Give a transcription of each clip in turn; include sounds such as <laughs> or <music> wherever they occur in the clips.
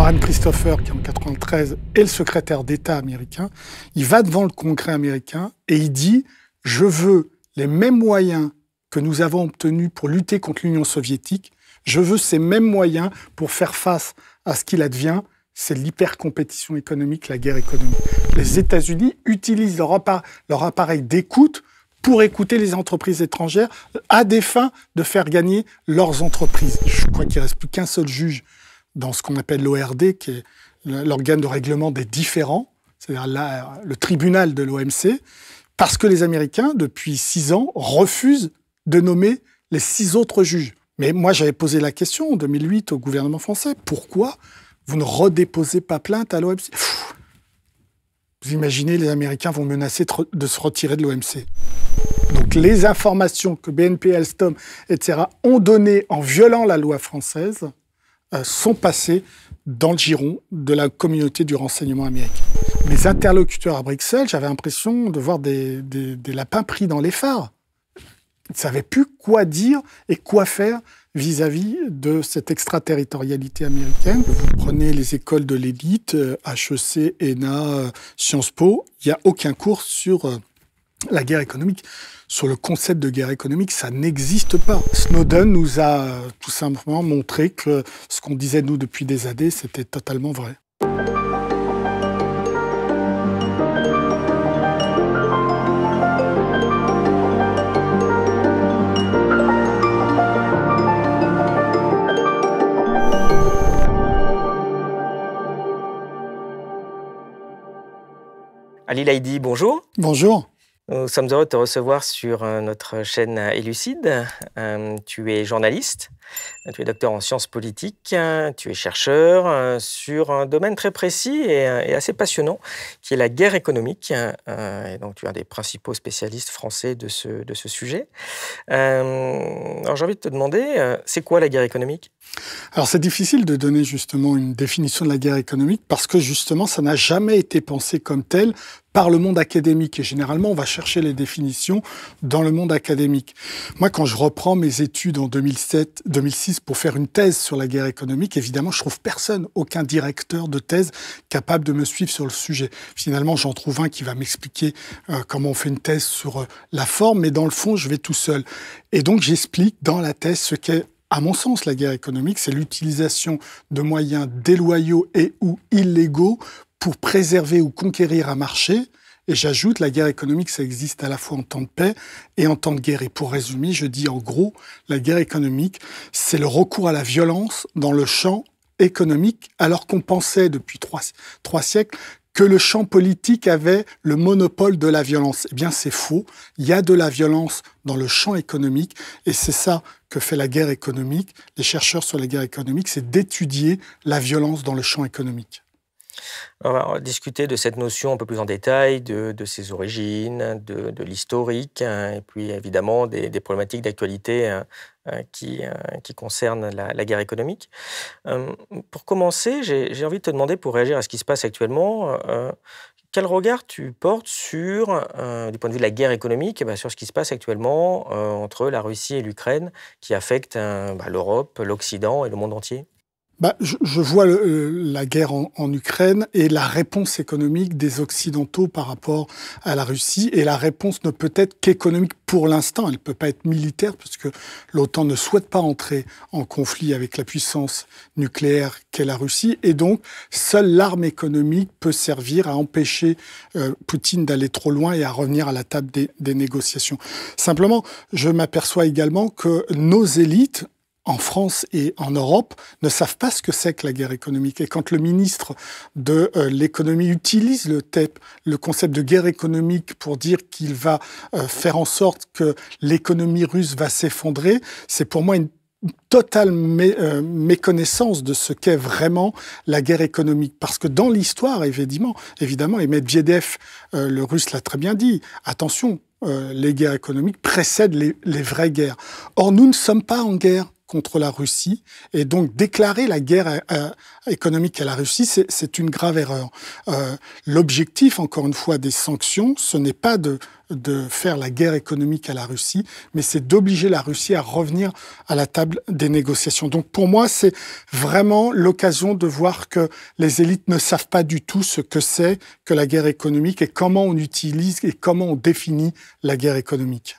Warren Christopher, qui en 93 est le secrétaire d'État américain, il va devant le Congrès américain et il dit Je veux les mêmes moyens que nous avons obtenus pour lutter contre l'Union soviétique, je veux ces mêmes moyens pour faire face à ce qu'il advient, c'est l'hypercompétition économique, la guerre économique. Les États-Unis utilisent leur, leur appareil d'écoute pour écouter les entreprises étrangères à des fins de faire gagner leurs entreprises. Je crois qu'il reste plus qu'un seul juge dans ce qu'on appelle l'ORD, qui est l'organe de règlement des différents, c'est-à-dire le tribunal de l'OMC, parce que les Américains, depuis six ans, refusent de nommer les six autres juges. Mais moi, j'avais posé la question en 2008 au gouvernement français, pourquoi vous ne redéposez pas plainte à l'OMC Vous imaginez, les Américains vont menacer de se retirer de l'OMC. Donc les informations que BNP, Alstom, etc. ont données en violant la loi française, euh, sont passés dans le giron de la communauté du renseignement américain. Mes interlocuteurs à Bruxelles, j'avais l'impression de voir des, lapins pris dans les phares. Ils ne savaient plus quoi dire et quoi faire vis-à-vis de cette extraterritorialité américaine. Vous prenez les écoles de l'élite, HEC, euh, ENA, euh, Sciences Po, il n'y a aucun cours sur la guerre économique sur le concept de guerre économique, ça n'existe pas. Snowden nous a euh, tout simplement montré que ce qu'on disait nous depuis des années, c'était totalement vrai. Ali Laïdi, bonjour. Bonjour. Nous sommes heureux de te recevoir sur euh, notre chaîne Elucide. Euh, tu es journaliste, euh, tu es docteur en sciences politiques, tu es chercheur sur un domaine très précis et assez passionnant, qui est la guerre économique. Et donc, tu es un des principaux spécialistes français de ce, de ce sujet. Alors, j'ai envie de te demander, c'est quoi la guerre économique alors c'est difficile de donner justement une définition de la guerre économique parce que justement ça n'a jamais été pensé comme tel par le monde académique. Et généralement, on va chercher les définitions dans le monde académique. Moi, quand je reprends mes études en 2007, 2006 pour faire une thèse sur la guerre économique, évidemment, je trouve personne, aucun directeur de thèse capable de me suivre sur le sujet. Finalement, j'en trouve un qui va m'expliquer euh, comment on fait une thèse sur euh, la forme, mais dans le fond, je vais tout seul. Et donc, j'explique dans la thèse ce qu'est à mon sens, la guerre économique, c'est l'utilisation de moyens déloyaux et ou illégaux pour préserver ou conquérir un marché. Et j'ajoute, la guerre économique, ça existe à la fois en temps de paix et en temps de guerre. Et pour résumer, je dis en gros, la guerre économique, c'est le recours à la violence dans le champ économique, alors qu'on pensait depuis trois, trois siècles que le champ politique avait le monopole de la violence. Eh bien, c'est faux. Il y a de la violence dans le champ économique, et c'est ça que fait la guerre économique. Les chercheurs sur la guerre économique, c'est d'étudier la violence dans le champ économique. On va discuter de cette notion un peu plus en détail, de, ses origines, de, l'historique, hein, et puis évidemment des, problématiques d'actualité hein, hein, qui, concernent la, guerre économique. Hum, pour commencer, j'ai envie de te demander, pour réagir à ce qui se passe actuellement, euh, quel regard tu portes sur, euh, du point de vue de la guerre économique, eh ben, sur ce qui se passe actuellement euh, entre la Russie et l'Ukraine, qui affecte bah, l'Europe, l'Occident et le monde entier bah, je, vois la guerre en, en, Ukraine et la réponse économique des Occidentaux par rapport à la Russie. Et la réponse ne peut être qu'économique pour l'instant. Elle ne peut pas être militaire parce que l'OTAN ne souhaite pas entrer en conflit avec la puissance nucléaire qu'est la Russie. Et donc, seule l'arme économique peut servir à empêcher euh, Poutine d'aller trop loin et à revenir à la table des, des négociations. Simplement, je m'aperçois également que nos élites en France et en Europe ne savent pas ce que c'est que la guerre économique. Et quand le ministre de euh, l'économie utilise le TEP, le concept de guerre économique, pour dire qu'il va euh, faire en sorte que l'économie russe va s'effondrer, c'est pour moi une totale euh, méconnaissance de ce qu'est vraiment la guerre économique. Parce que dans l'histoire, évidemment, évidemment, et Medvedev, le russe l'a très bien dit, attention, les guerres économiques précèdent les vraies guerres. Or, nous ne sommes pas en guerre contre la Russie. Et donc déclarer la guerre euh, euh, économique à la Russie, c'est une grave erreur. Euh, l'objectif, encore une fois, des sanctions, ce n'est pas de, de faire la guerre économique à la Russie, mais c'est d'obliger la Russie à revenir à la table des négociations. Donc pour moi, c'est vraiment l'occasion de voir que les élites ne savent pas du tout ce que c'est que la guerre économique et comment on utilise et comment on définit la guerre économique.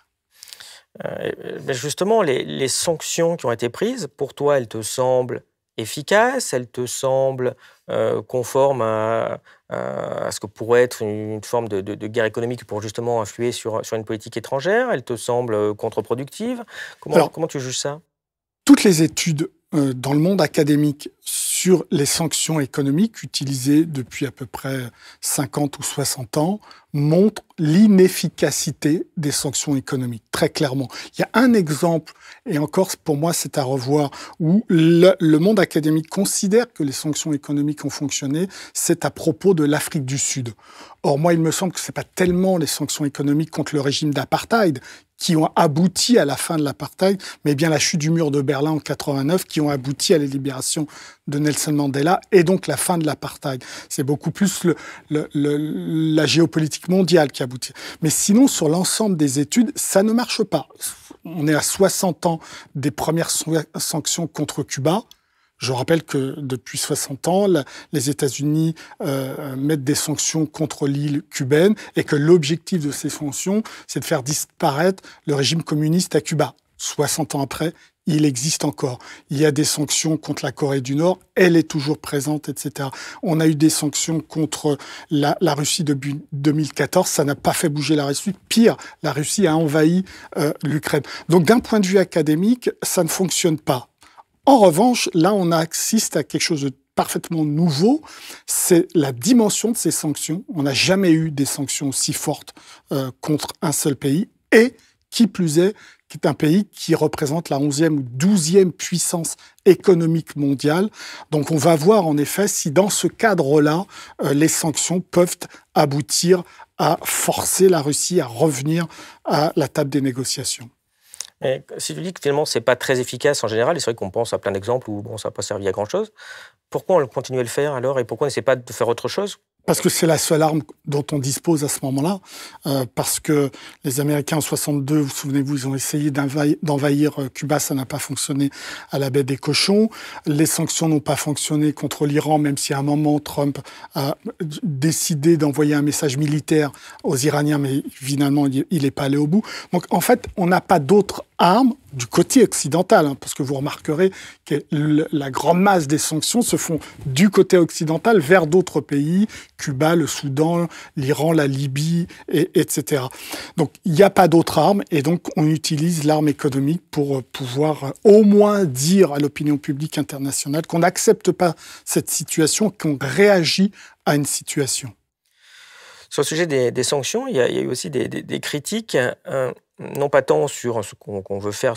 Euh, ben justement, les, sanctions qui ont été prises, pour toi, elles te semblent efficaces, elles te semblent euh, conformes à, ce que pourrait être une, forme de, guerre économique pour justement influer sur, une politique étrangère, elles te semblent euh, contre-productives. Comment, comment tu juges ça toutes les études euh, dans le monde académique sur les sanctions économiques utilisées depuis à peu près 50 ou 60 ans montre l'inefficacité des sanctions économiques, très clairement. Il y a un exemple, et encore pour moi c'est à revoir, où le, le, monde académique considère que les sanctions économiques ont fonctionné, c'est à propos de l'Afrique du Sud. Or moi il me semble que ce n'est pas tellement les sanctions économiques contre le régime d'apartheid qui ont abouti à la fin de l'apartheid, mais bien la chute du mur de Berlin en 89, qui ont abouti à la libération de Nelson Mandela et donc la fin de l'apartheid. C'est beaucoup plus la géopolitique mondiale qui aboutit. Mais sinon, sur l'ensemble des études, ça ne marche pas. On est à 60 ans des premières sanctions contre Cuba. Je rappelle que depuis 60 ans, les États-Unis euh, mettent des sanctions contre l'île cubaine et que l'objectif de ces sanctions, c'est de faire disparaître le régime communiste à Cuba. 60 ans après, il existe encore. Il y a des sanctions contre la Corée du Nord, elle est toujours présente, etc. On a eu des sanctions contre la, Russie depuis 2014, ça n'a pas fait bouger la Russie. Pire, la Russie a envahi euh, l'Ukraine. Donc d'un point de vue académique, ça ne fonctionne pas. En revanche, là, on assiste à quelque chose de parfaitement nouveau, c'est la dimension de ces sanctions. On n'a jamais eu des sanctions aussi fortes euh, contre un seul pays et, qui plus est, qui est un pays qui représente la 11e ou 12e puissance économique mondiale. Donc on va voir en effet si dans ce cadre-là, euh, les sanctions peuvent aboutir à forcer la Russie à revenir à la table des négociations si tu dis que finalement, c'est pas très efficace en général, et c'est vrai qu'on pense à plein d'exemples où bon, ça n'a pas servi à grand-chose, pourquoi on continue à le faire alors et pourquoi on n'essaie pas de faire autre chose parce que c'est la seule arme dont on dispose à ce moment-là, euh, parce que les Américains en 62, vous, vous souvenez-vous, ils ont essayé d'envahir euh, Cuba, ça n'a pas fonctionné à la baie des cochons. Les sanctions n'ont pas fonctionné contre l'Iran, même si à un moment Trump a décidé d'envoyer un message militaire aux Iraniens, mais finalement il n'est pas allé au bout. Donc en fait, on n'a pas d'autre armes du côté occidental, hein, parce que vous remarquerez que la grande masse des sanctions se font du côté occidental vers d'autres pays, Cuba, le Soudan, l'Iran, la Libye, etc. Donc il n'y a pas d'autre arme, et donc on utilise l'arme économique pour euh, pouvoir euh, au moins dire à l'opinion publique internationale qu'on n'accepte pas cette situation, qu'on réagit à une situation. Sur le sujet des, sanctions, il y, a, eu aussi des, critiques. Euh, non pas tant sur ce qu'on veut faire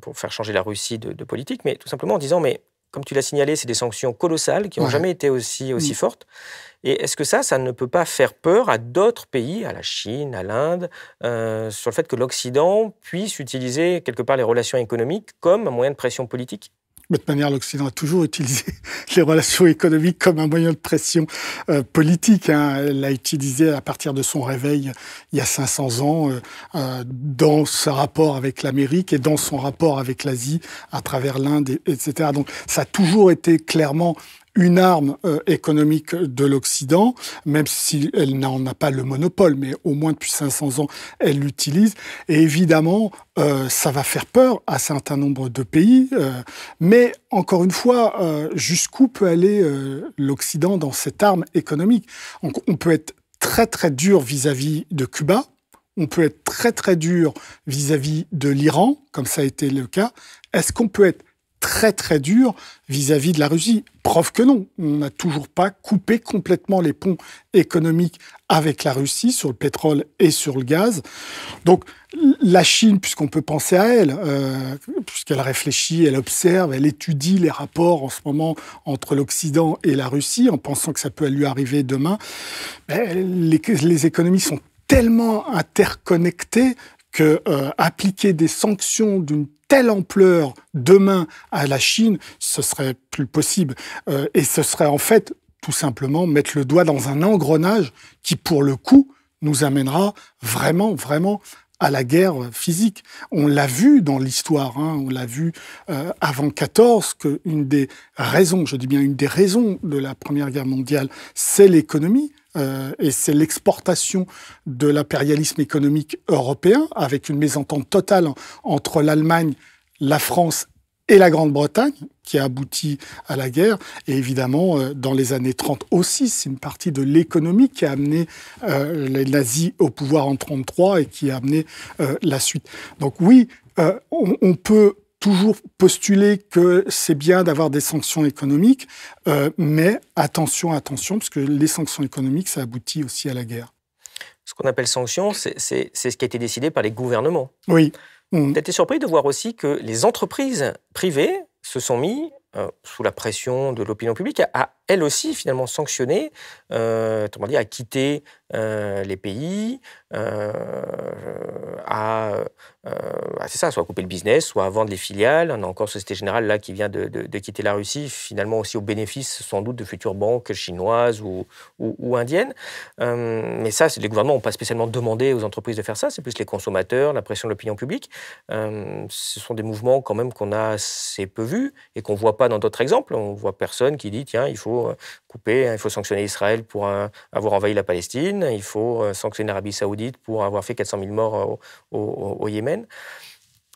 pour faire changer la Russie de, politique, mais tout simplement en disant, mais comme tu l'as signalé, c'est des sanctions colossales qui n'ont jamais été aussi, aussi mm. fortes. Et est-ce que ça, ça ne peut pas faire peur à d'autres pays, à la Chine, à l'Inde, euh, sur le fait que l'Occident puisse utiliser quelque part les relations économiques comme un moyen de pression politique de toute manière, l'Occident a toujours utilisé <laughs> les relations économiques comme un moyen de pression euh, politique. Hein. Elle l'a utilisé à partir de son réveil il y a 500 ans euh, euh, dans son rapport avec l'Amérique et dans son rapport avec l'Asie à travers l'Inde, etc. Donc ça a toujours été clairement une arme euh, économique de l'Occident, même si elle n'en a pas le monopole, mais au moins depuis 500 ans, elle l'utilise. Et évidemment, euh, ça va faire peur à un certain nombre de pays. Euh, mais encore une fois, jusqu'où peut aller l'Occident dans cette arme économique On peut être très très dur vis-à-vis de Cuba. On peut être très très dur vis à -vis de l'Iran, comme ça a été le cas. Est-ce qu'on peut être très très dur vis-à-vis de la Russie. Preuve que non, on n'a toujours pas coupé complètement les ponts économiques avec la Russie sur le pétrole et sur le gaz. Donc la Chine, puisqu'on peut penser à elle, euh, puisqu'elle réfléchit, elle observe, elle étudie les rapports en ce moment entre l'Occident et la Russie, en pensant que ça peut lui arriver demain, ben, les, les économies sont tellement interconnectées que euh, appliquer des sanctions d'une telle ampleur demain à la Chine, ce serait plus possible. Euh, et ce serait en fait tout simplement mettre le doigt dans un engrenage qui, pour le coup, nous amènera vraiment, vraiment à la guerre physique. On l'a vu dans l'histoire, hein. on l'a vu euh, avant 14 que des raisons, je dis bien une des raisons de la Première Guerre mondiale, c'est l'économie. Euh, et c'est l'exportation de l'impérialisme économique européen, avec une mésentente totale entre l'Allemagne, la France et la Grande-Bretagne, qui a abouti à la guerre. Et évidemment, euh, dans les années 30 aussi, c'est une partie de l'économie qui a amené euh, les nazis au pouvoir en 1933 et qui a amené la suite. Donc oui, on, peut toujours postuler que c'est bien d'avoir des sanctions économiques, euh, mais attention, attention, parce que les sanctions économiques, ça aboutit aussi à la guerre. Ce qu'on appelle sanctions, c'est ce qui a été décidé par les gouvernements. Oui. Vous été surpris de voir aussi que les entreprises privées se sont mis euh, sous la pression de l'opinion publique, a, elle aussi finalement sanctionné, euh, comment dire, a quitté euh, les pays, à, euh, bah, c'est ça, soit couper le business, soit à vendre les filiales. On a encore Société Générale là qui vient de, quitter la Russie, finalement aussi au bénéfice sans doute de futures banques chinoises ou, ou indiennes. mais ça, les gouvernements n'ont pas spécialement demandé aux entreprises de faire ça, c'est plus les consommateurs, la pression de l'opinion publique. ce sont des mouvements quand même qu'on a assez peu vus et qu'on voit pas dans d'autres exemples. On voit personne qui dit tiens, il faut euh, couper, hein, il faut sanctionner Israël pour avoir envahi la Palestine, il faut euh, sanctionner l'Arabie Saoudite pour avoir fait 400 000 morts euh, au, Yémen.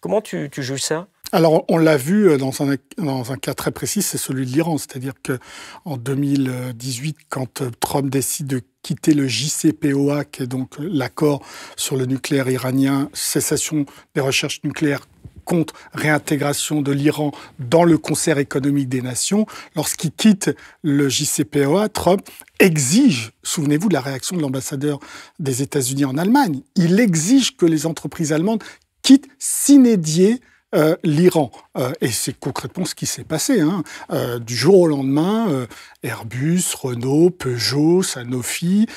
Comment tu, tu juges ça alors, on l'a vu dans un, cas très précis, c'est celui de l'Iran. C'est-à-dire que en 2018, quand Trump décide de quitter le JCPOA, qui est donc l'accord sur le nucléaire iranien, cessation des recherches nucléaires contre réintégration de l'Iran dans le concert économique des nations, lorsqu'il quitte le JCPOA, Trump exige, souvenez-vous de la réaction de l'ambassadeur des États-Unis en Allemagne, il exige que les entreprises allemandes quittent s'inédier euh, l'Iran. Euh, et c'est concrètement ce qui s'est passé. Hein. Euh, du jour au lendemain, Airbus, Renault, Peugeot, Sanofi,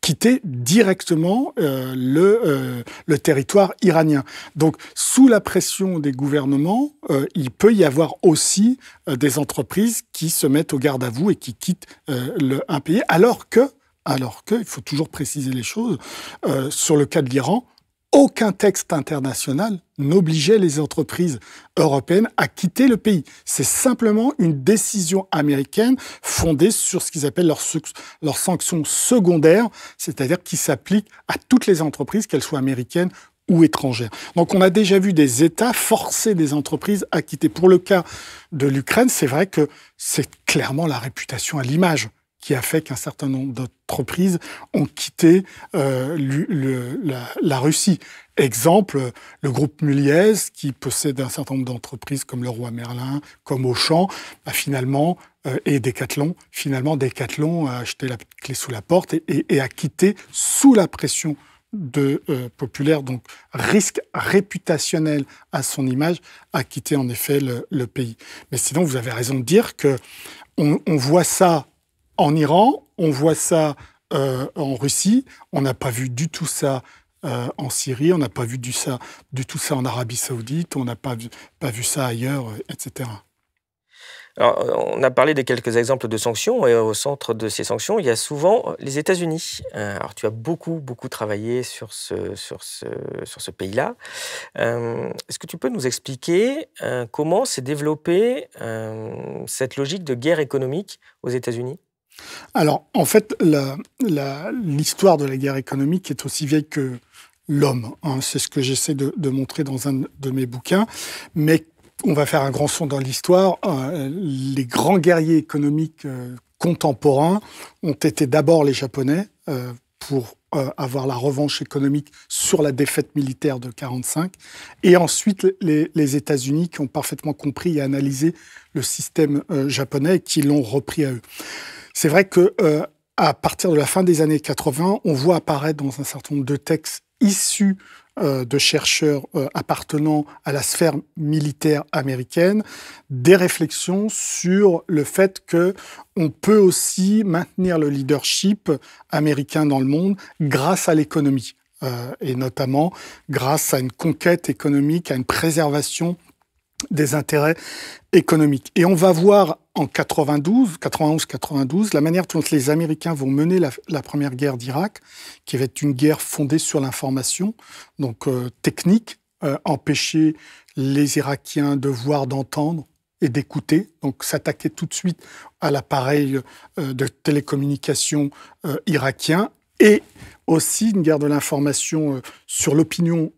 quitter directement euh, euh, le, territoire iranien. Donc, sous la pression des gouvernements, euh, il peut y avoir aussi des entreprises qui se mettent au garde à vous et qui quittent un pays, alors que, alors que, il faut toujours préciser les choses, sur le cas de l'Iran, aucun texte international n'obligeait les entreprises européennes à quitter le pays. C'est simplement une décision américaine fondée sur ce qu'ils appellent leurs sanctions secondaires, c'est-à-dire qui s'appliquent à toutes les entreprises, qu'elles soient américaines ou étrangères. Donc on a déjà vu des États forcer des entreprises à quitter. Pour le cas de l'Ukraine, c'est vrai que c'est clairement la réputation à l'image qui a fait qu'un certain nombre d'entreprises ont quitté euh, la, Russie. Exemple, le groupe Muliez, qui possède un certain nombre d'entreprises comme le Roi Merlin, comme Auchan, finalement, euh, et Decathlon, finalement, Decathlon a acheté la clé sous la porte et, a quitté sous la pression de euh, populaire, donc risque réputationnel à son image, a quitté en effet le, pays. Mais sinon, vous avez raison de dire que on, on voit ça en Iran, on voit ça euh, en Russie, on n'a pas vu du tout ça euh, en Syrie, on n'a pas vu du, ça, du tout ça en Arabie saoudite, on n'a pas vu, pas vu ça ailleurs, euh, etc. Alors, on a parlé de quelques exemples de sanctions et au centre de ces sanctions, il y a souvent les États-Unis. Alors, tu as beaucoup, beaucoup travaillé sur ce, sur ce, sur ce pays-là. Est-ce que tu peux nous expliquer comment s'est développée cette logique de guerre économique aux États-Unis alors, en fait, l'histoire de la guerre économique est aussi vieille que l'homme. Hein. C'est ce que j'essaie de, de, montrer dans un de mes bouquins. Mais on va faire un grand son dans l'histoire. Euh, les grands guerriers économiques euh, contemporains ont été d'abord les Japonais euh, pour avoir la revanche économique sur la défaite militaire de 1945, et ensuite les, les États-Unis qui ont parfaitement compris et analysé le système japonais et qui l'ont repris à eux. C'est vrai que euh, à partir de la fin des années 80, on voit apparaître dans un certain nombre de textes issus euh, de chercheurs euh, appartenant à la sphère militaire américaine des réflexions sur le fait que on peut aussi maintenir le leadership américain dans le monde grâce à l'économie et notamment grâce à une conquête économique, à une préservation des intérêts économiques. Et on va voir en 92, 91-92, la manière dont les Américains vont mener la, première guerre d'Irak, qui va être une guerre fondée sur l'information, donc euh, technique, euh, empêcher les Irakiens de voir, d'entendre et d'écouter, donc s'attaquer tout de suite à l'appareil euh, de télécommunication irakien, et aussi une guerre de l'information sur l'opinion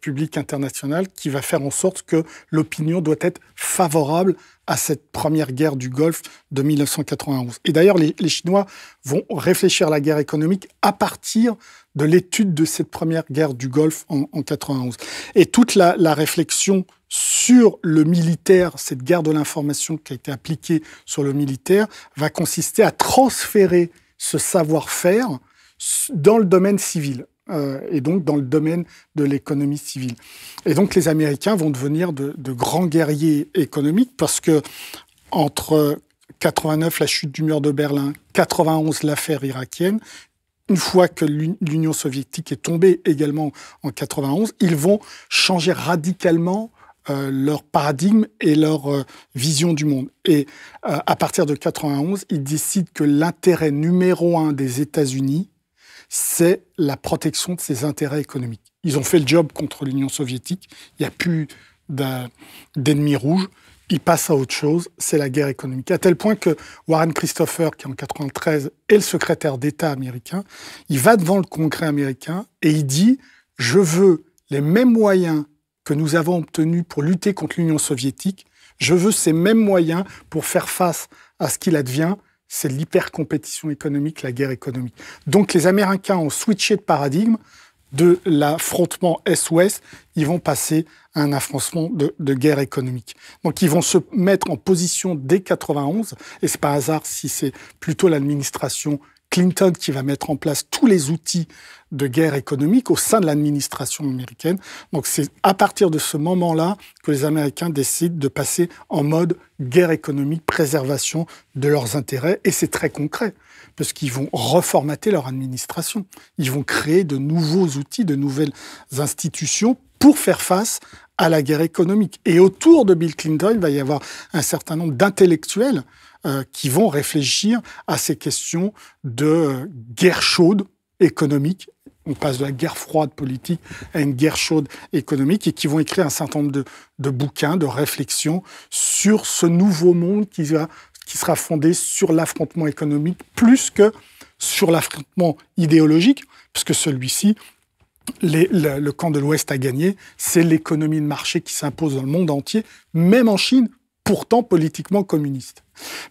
publique internationale qui va faire en sorte que l'opinion doit être favorable à cette première guerre du Golfe de 1991. Et d'ailleurs, les, Chinois vont réfléchir à la guerre économique à partir de l'étude de cette première guerre du Golfe en, 1991. Et toute la réflexion sur le militaire, cette guerre de l'information qui a été appliquée sur le militaire, va consister à transférer ce savoir-faire dans le domaine civil. Euh, et donc dans le domaine de l'économie civile. Et donc les Américains vont devenir de, grands guerriers économiques parce que entre 89, la chute du mur de Berlin, 91, l'affaire irakienne, une fois que l'Union soviétique est tombée également en 91, ils vont changer radicalement euh, leur paradigme et leur euh, vision du monde. Et à partir de 91, ils décident que l'intérêt numéro un des États-Unis, c'est la protection de ses intérêts économiques. Ils ont fait le job contre l'Union soviétique, il n'y a plus d'ennemis rouges, ils passent à autre chose, c'est la guerre économique. À tel point que Warren Christopher, qui en 1993 est le secrétaire d'État américain, il va devant le Congrès américain et il dit, je veux les mêmes moyens que nous avons obtenus pour lutter contre l'Union soviétique, je veux ces mêmes moyens pour faire face à ce qu'il advient c'est l'hypercompétition économique, la guerre économique. Donc les Américains ont switché de paradigme de l'affrontement s ouest ils vont passer à un affrontement de, guerre économique. Donc ils vont se mettre en position dès 91, et c'est pas hasard si c'est plutôt l'administration Clinton qui va mettre en place tous les outils de guerre économique au sein de l'administration américaine. Donc c'est à partir de ce moment-là que les Américains décident de passer en mode guerre économique, préservation de leurs intérêts, et c'est très concret, parce qu'ils vont reformater leur administration, ils vont créer de nouveaux outils, de nouvelles institutions pour faire face à la guerre économique. Et autour de Bill Clinton, il va y avoir un certain nombre d'intellectuels euh, qui vont réfléchir à ces questions de guerre chaude économique. On passe de la guerre froide politique à une guerre chaude économique et qui vont écrire un certain nombre de, bouquins, de réflexions sur ce nouveau monde qui, va, qui sera fondé sur l'affrontement économique plus que sur l'affrontement idéologique, puisque celui-ci, le, camp de l'Ouest a gagné, c'est l'économie de marché qui s'impose dans le monde entier, même en Chine, pourtant politiquement communiste.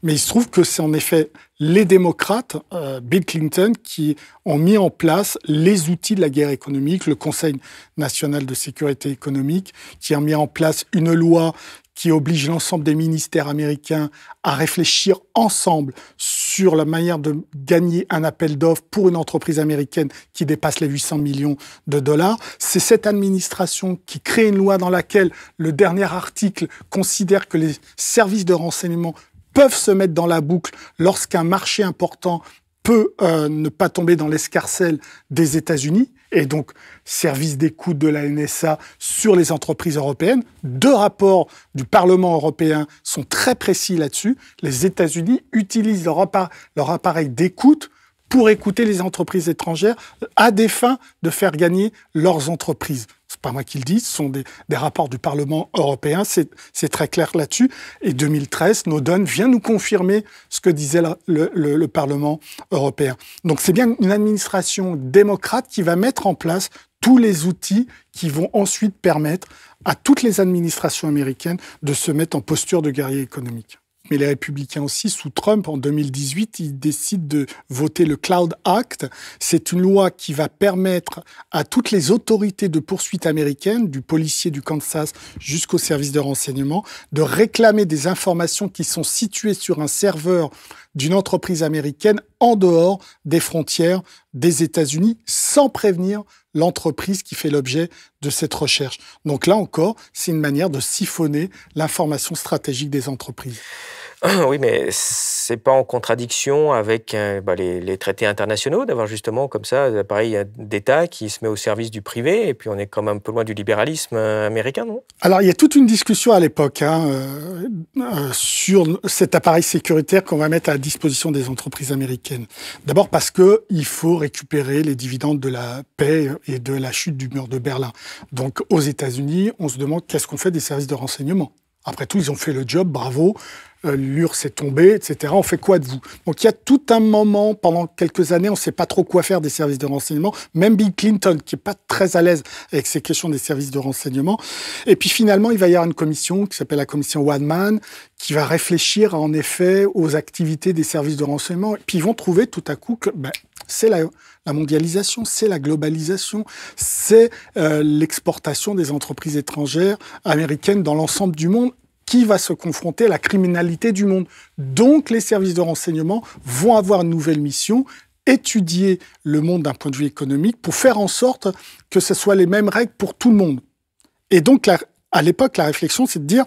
Mais il se trouve que c'est en effet les démocrates, euh, Bill Clinton, qui ont mis en place les outils de la guerre économique, le Conseil national de sécurité économique, qui a mis en place une loi qui oblige l'ensemble des ministères américains à réfléchir ensemble sur la manière de gagner un appel d'offres pour une entreprise américaine qui dépasse les 800 millions de dollars. C'est cette administration qui crée une loi dans laquelle le dernier article considère que les services de renseignement peuvent se mettre dans la boucle lorsqu'un marché important peut euh, ne pas tomber dans l'escarcelle des États-Unis, et donc service d'écoute de la NSA sur les entreprises européennes. Deux rapports du Parlement européen sont très précis là-dessus. Les États-Unis utilisent leur appareil d'écoute pour écouter les entreprises étrangères à des fins de faire gagner leurs entreprises pas moi qui le dis, ce sont des, rapports du Parlement européen, c'est très clair là-dessus. Et 2013, Nodon vient nous confirmer ce que disait le Parlement européen. Donc c'est bien une administration démocrate qui va mettre en place tous les outils qui vont ensuite permettre à toutes les administrations américaines de se mettre en posture de guerrier économique mais les républicains aussi, sous Trump, en 2018, ils décident de voter le Cloud Act. C'est une loi qui va permettre à toutes les autorités de poursuite américaines, du policier du Kansas jusqu'au service de renseignement, de réclamer des informations qui sont situées sur un serveur d'une entreprise américaine en dehors des frontières des États-Unis sans prévenir l'entreprise qui fait l'objet de cette recherche. Donc là encore, c'est une manière de siphonner l'information stratégique des entreprises. <clears throat> Oui, mais ce n'est pas en contradiction avec euh, bah, les, traités internationaux d'avoir justement comme ça des euh, d'État qui se met au service du privé, et puis on est quand même un peu loin du libéralisme euh, américain, non Alors il y a toute une discussion à l'époque hein, sur cet appareil sécuritaire qu'on va mettre à disposition des entreprises américaines. D'abord parce que il faut récupérer les dividendes de la paix et de la chute du mur de Berlin. Donc aux États-Unis, on se demande qu'est-ce qu'on fait des services de renseignement. Après tout, ils ont fait le job, bravo. Euh, l'URSS est tombée, etc. On fait quoi de vous Donc il y a tout un moment, pendant quelques années, on ne sait pas trop quoi faire des services de renseignement. Même Bill Clinton, qui n'est pas très à l'aise avec ces questions des services de renseignement. Et puis finalement, il va y avoir une commission qui s'appelle la commission One Man, qui va réfléchir en effet aux activités des services de renseignement. Et puis ils vont trouver tout à coup que ben, c'est la, mondialisation, c'est la globalisation, c'est euh, l'exportation des entreprises étrangères américaines dans l'ensemble du monde qui va se confronter à la criminalité du monde. Donc les services de renseignement vont avoir une nouvelle mission, étudier le monde d'un point de vue économique pour faire en sorte que ce soit les mêmes règles pour tout le monde. Et donc à l'époque, la réflexion, c'est de dire,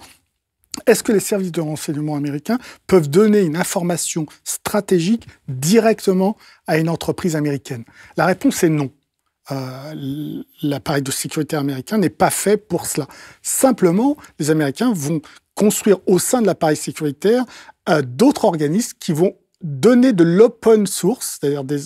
est-ce que les services de renseignement américains peuvent donner une information stratégique directement à une entreprise américaine La réponse est non. Euh, l'appareil de sécurité américain n'est pas fait pour cela. Simplement, les Américains vont construire au sein de l'appareil sécuritaire euh, d'autres organismes qui vont donner de l'open source, c'est-à-dire des,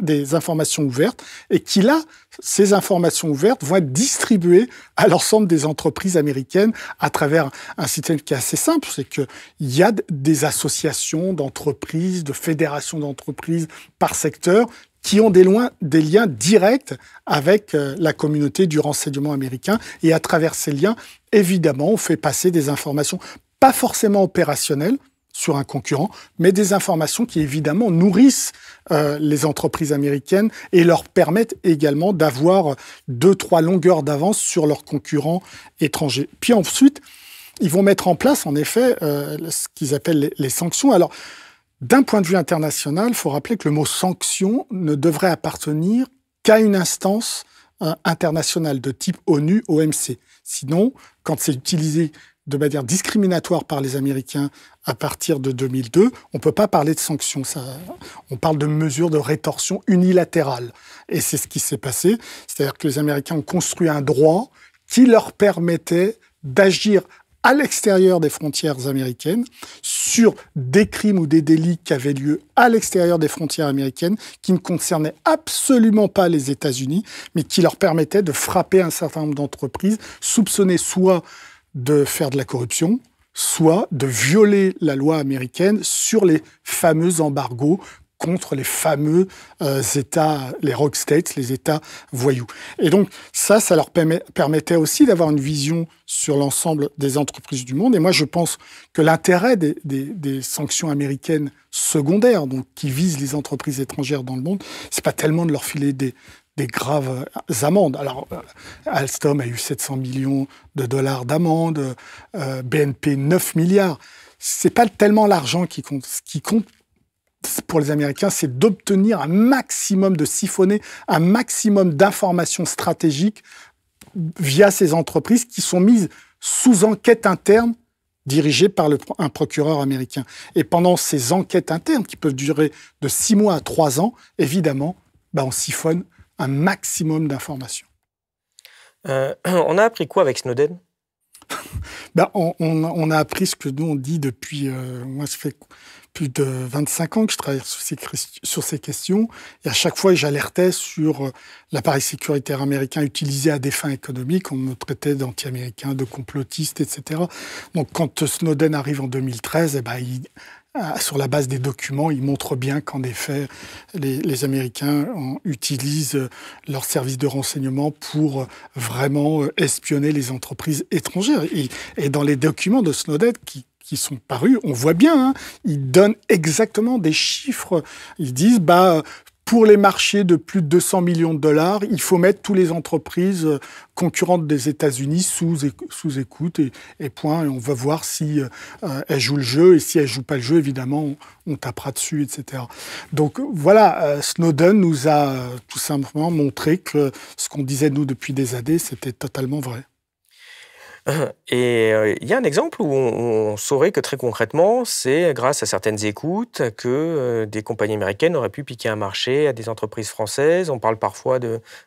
des, informations ouvertes, et qui là, ces informations ouvertes vont être distribuées à l'ensemble des entreprises américaines à travers un système qui est assez simple, c'est qu'il y a des associations d'entreprises, de fédérations d'entreprises par secteur qui ont des, loin, des liens directs avec euh, la communauté du renseignement américain. Et à travers ces liens, évidemment, on fait passer des informations, pas forcément opérationnelles sur un concurrent, mais des informations qui évidemment nourrissent euh, les entreprises américaines et leur permettent également d'avoir deux, trois longueurs d'avance sur leurs concurrents étrangers. Puis ensuite, ils vont mettre en place, en effet, euh, ce qu'ils appellent les sanctions. Alors, d'un point de vue international, il faut rappeler que le mot sanction ne devrait appartenir qu'à une instance euh, internationale de type ONU, OMC. Sinon, quand c'est utilisé de manière discriminatoire par les Américains à partir de 2002, on ne peut pas parler de sanction ». Ça, on parle de mesures de rétorsion unilatérale. Et c'est ce qui s'est passé. C'est-à-dire que les Américains ont construit un droit qui leur permettait d'agir à l'extérieur des frontières américaines sur des crimes ou des délits qui avaient lieu à l'extérieur des frontières américaines, qui ne concernaient absolument pas les États-Unis, mais qui leur permettaient de frapper un certain nombre d'entreprises soupçonnées soit de faire de la corruption, soit de violer la loi américaine sur les fameux embargos contre les fameux euh, États, les Rock states, les États voyous. Et donc ça, ça leur permettait aussi d'avoir une vision sur l'ensemble des entreprises du monde. Et moi, je pense que l'intérêt des, des, des, sanctions américaines secondaires, donc qui visent les entreprises étrangères dans le monde, c'est pas tellement de leur filer des, des graves amendes. Alors, euh, Alstom a eu 700 millions de dollars d'amende, euh, BNP 9 milliards. C'est pas tellement l'argent qui compte. Ce qui compte pour les Américains, c'est d'obtenir un maximum, de siphonner un maximum d'informations stratégiques via ces entreprises qui sont mises sous enquête interne dirigée par un procureur américain. Et pendant ces enquêtes internes, qui peuvent durer de six mois à trois ans, évidemment, bah, on siphonne un maximum d'informations. Euh, <clears throat> on a appris quoi avec Snowden bah, on, a appris ce que nous on dit depuis. Euh, fait plus de 25 ans que je travaille sur ces, questions. Et à chaque fois j'alertais sur euh, l'appareil sécuritaire américain utilisé à des fins économiques, on me traitait d'anti-américain, de complotiste, etc. Donc quand Snowden arrive en 2013, eh ben, euh, sur la base des documents, il montre bien qu'en effet, les, Américains utilisent euh, leurs services de renseignement pour vraiment espionner les entreprises étrangères. Et, et dans les documents de Snowden, qui, qui sont parus, on voit bien, hein, ils donnent exactement des chiffres. Ils disent, bah, pour les marchés de plus de 200 millions de dollars, il faut mettre toutes les entreprises euh, concurrentes des États-Unis sous, sous écoute et, point. Et on va voir si euh, euh, elles jouent le jeu et si elles jouent pas le jeu, évidemment, on, tapera dessus, etc. Donc voilà, Snowden nous a tout simplement montré que ce qu'on disait nous depuis des années, c'était totalement vrai. Et il euh, y a un exemple où on, saurait que très concrètement, c'est grâce à certaines écoutes que euh, des compagnies américaines auraient pu piquer un marché à des entreprises françaises. On parle parfois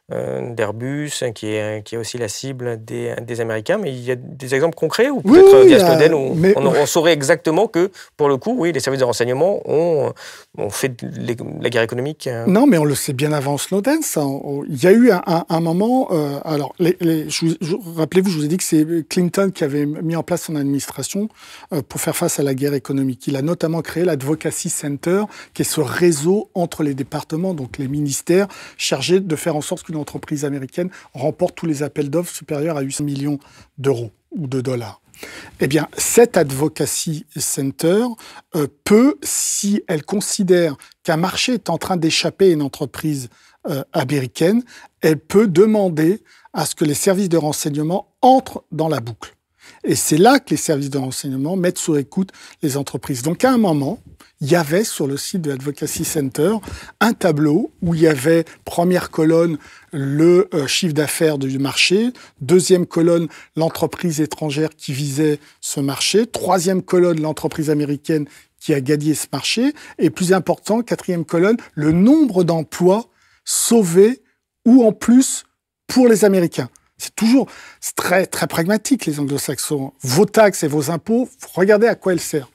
euh, d'Airbus, hein, qui, est, qui est aussi la cible des, des Américains. Mais il y a des exemples concrets ou peut-être via on, saurait exactement que, pour le coup, oui, les services de renseignement ont, ont fait la guerre économique. Non, mais on le sait bien avant Snowden. Ça. Il y a eu un, un, moment. alors, rappelez-vous, je vous ai dit que c'est Clinton qui avait mis en place son administration euh, pour faire face à la guerre économique. Il a notamment créé l'Advocacy Center, qui est ce réseau entre les départements, donc les ministères, chargés de faire en sorte qu'une entreprise américaine remporte tous les appels d'offres supérieurs à 8 millions d'euros ou de dollars. Eh bien, cet Advocacy Center euh, peut, si elle considère qu'un marché est en train d'échapper à une entreprise euh, américaine, elle peut demander à ce que les services de renseignement entrent dans la boucle. Et c'est là que les services de renseignement mettent sous écoute les entreprises. Donc à un moment, il y avait sur le site de l'Advocacy Center un tableau où il y avait première colonne le euh, chiffre d'affaires du marché, deuxième colonne l'entreprise étrangère qui visait ce marché, troisième colonne l'entreprise américaine qui a gagné ce marché, et plus important, quatrième colonne, le nombre d'emplois sauvés ou en plus pour les Américains. C'est toujours très, très pragmatique, les anglo-saxons. Vos taxes et vos impôts, regardez à quoi elles servent.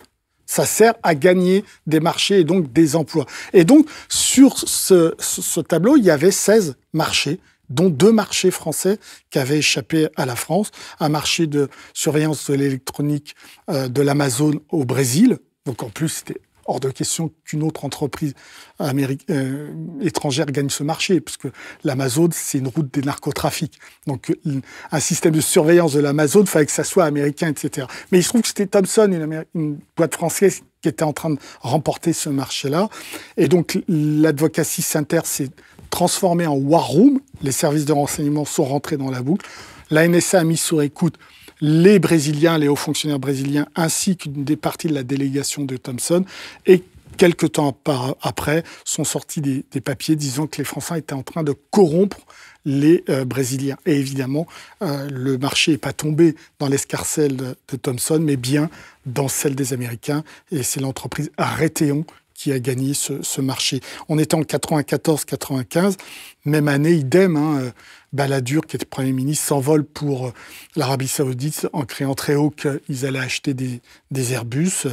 Ça sert à gagner des marchés et donc des emplois. Et donc, sur ce, tableau, il y avait 16 marchés dont deux marchés français qui avaient échappé à la France, un marché de surveillance de l'électronique euh, de l'Amazon au Brésil, donc en plus c'était hors de question qu'une autre entreprise euh, euh, étrangère gagne ce marché, puisque l'Amazon, c'est une route des narcotrafics. Donc, euh, un système de surveillance de l'Amazon, il fallait que ça soit américain, etc. Mais il se trouve que c'était Thomson, une, boîte française, qui était en train de remporter ce marché-là. Et donc, l'advocacy center s'est transformé en war room. Les services de renseignement sont rentrés dans la boucle. La NSA a mis sur écoute les Brésiliens, les hauts fonctionnaires brésiliens, ainsi qu'une des parties de la délégation de Thompson, et quelques temps après, sont sortis des, papiers disant que les Français étaient en train de corrompre les euh, Brésiliens. Et évidemment, euh, le marché n'est pas tombé dans l'escarcelle de, Thomson, mais bien dans celle des Américains. Et c'est l'entreprise Arrêtéon qui a gagné ce, marché. On était en 94-95, même année, idem, hein, euh, Balladur, qui était Premier ministre, s'envole pour euh, l'Arabie saoudite en créant très haut qu'ils allaient acheter des, Airbus.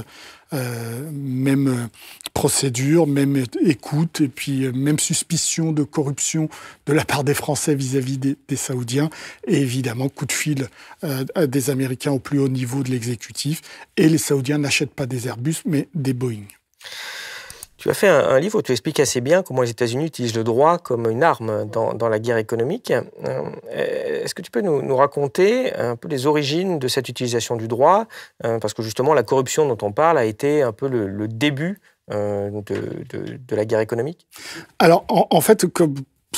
Euh, même procédure, même écoute, et puis même suspicion de corruption de la part des Français vis-à-vis des, Saoudiens, et évidemment coup de fil des Américains au plus haut niveau de l'exécutif, et les Saoudiens n'achètent pas des Airbus, mais des Boeing. Tu as fait un, livre où tu expliques assez bien comment les États-Unis utilisent le droit comme une arme dans, dans la guerre économique. Euh, est-ce que tu peux nous, nous, raconter un peu les origines de cette utilisation du droit euh, Parce que justement, la corruption dont on parle a été un peu le, début euh, de, de, la guerre économique Alors, en, en fait, comme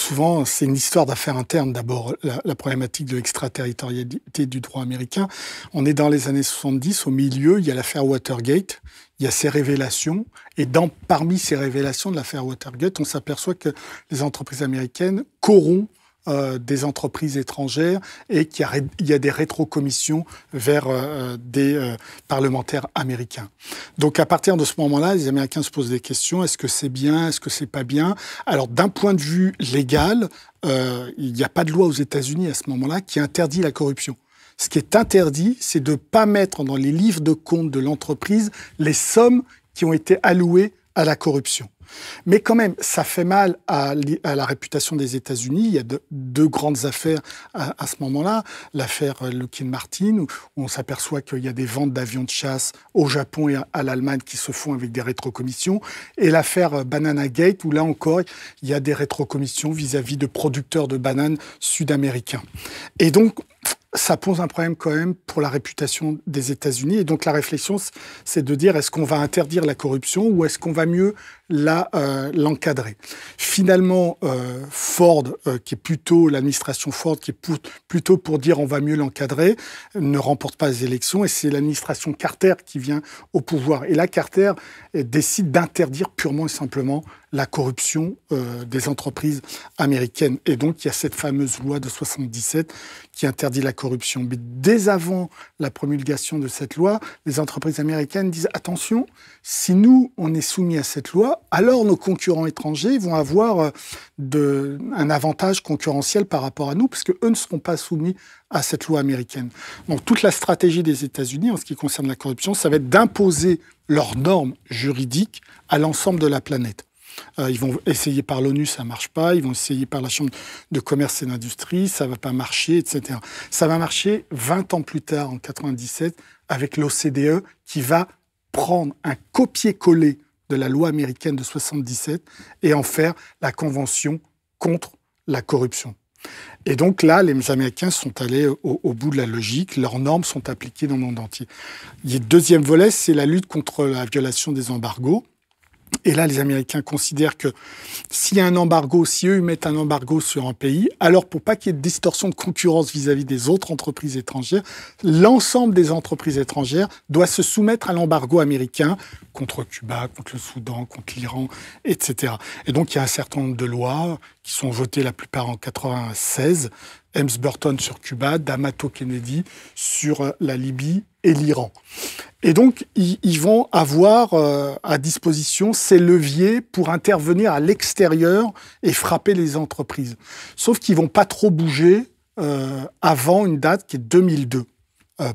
souvent, c'est une histoire d'affaires internes d'abord, la, problématique de l'extraterritorialité du droit américain. On est dans les années 70, au milieu, il y a l'affaire Watergate, il y a ces révélations, et dans, parmi ces révélations de l'affaire Watergate, on s'aperçoit que les entreprises américaines corrompent euh, des entreprises étrangères et qu'il y, a des rétrocommissions vers euh, des euh, parlementaires américains. Donc à partir de ce moment-là, les Américains se posent des questions est-ce que c'est bien Est-ce que c'est pas bien Alors d'un point de vue légal, il n'y a pas de loi aux États-Unis à ce moment-là qui interdit la corruption. Ce qui est interdit, c'est de ne pas mettre dans les livres de compte de l'entreprise les sommes qui ont été allouées à la corruption. Mais quand même, ça fait mal à, la réputation des États-Unis. Il y a deux grandes affaires à, ce moment-là. L'affaire euh, Lockheed Martin, où, on s'aperçoit qu'il y a des ventes d'avions de chasse au Japon et à, à l'Allemagne qui se font avec des rétrocommissions. Et l'affaire euh, Banana Gate, où là encore, il y a des rétrocommissions vis-à-vis de producteurs de bananes sud-américains. Et donc, ça pose un problème quand même pour la réputation des États-Unis. Et donc la réflexion, c'est de dire est-ce qu'on va interdire la corruption ou est-ce qu'on va mieux l'encadrer. Euh, Finalement, euh, Ford, euh, qui est plutôt l'administration Ford, qui est plutôt pour dire on va mieux l'encadrer, ne remporte pas les élections et c'est l'administration Carter qui vient au pouvoir. Et là, Carter euh, décide d'interdire purement et simplement la corruption euh, des entreprises américaines. Et donc, il y a cette fameuse loi de 77 qui interdit la corruption. Mais dès avant la promulgation de cette loi, les entreprises américaines disent attention, si nous, on est soumis à cette loi, alors nos concurrents étrangers vont avoir euh, un avantage concurrentiel par rapport à nous, parce eux ne seront pas soumis à cette loi américaine. Donc toute la stratégie des États-Unis en ce qui concerne la corruption, ça va être d'imposer leurs normes juridiques à l'ensemble de la planète. Euh, ils vont essayer par l'ONU, ça ne marche pas. Ils vont essayer par la Chambre de commerce et d'industrie, ça ne va pas marcher, etc. Ça va marcher 20 ans plus tard, en 1997, avec l'OCDE, qui va prendre un copier-coller de la loi américaine de 77 et en faire la convention contre la corruption. Et donc là, les Américains sont allés au, bout de la logique, leurs normes sont appliquées dans le monde entier. Le deuxième volet, c'est la lutte contre la violation des embargos. Et là, les Américains considèrent que s'il y a un embargo, si eux mettent un embargo sur un pays, alors pour pas qu'il y ait de distorsion de concurrence vis-à-vis des autres entreprises étrangères, l'ensemble des entreprises étrangères doit se soumettre à l'embargo américain contre Cuba, contre le Soudan, contre l'Iran, etc. Et donc il y a un certain nombre de lois qui sont votées la plupart en 96 Hemsburton Burton sur Cuba, D'Amato Kennedy sur euh, la Libye et l'Iran. Et donc, ils, vont avoir euh, à disposition ces leviers pour intervenir à l'extérieur et frapper les entreprises. Sauf qu'ils vont pas trop bouger euh, avant une date qui est 2002.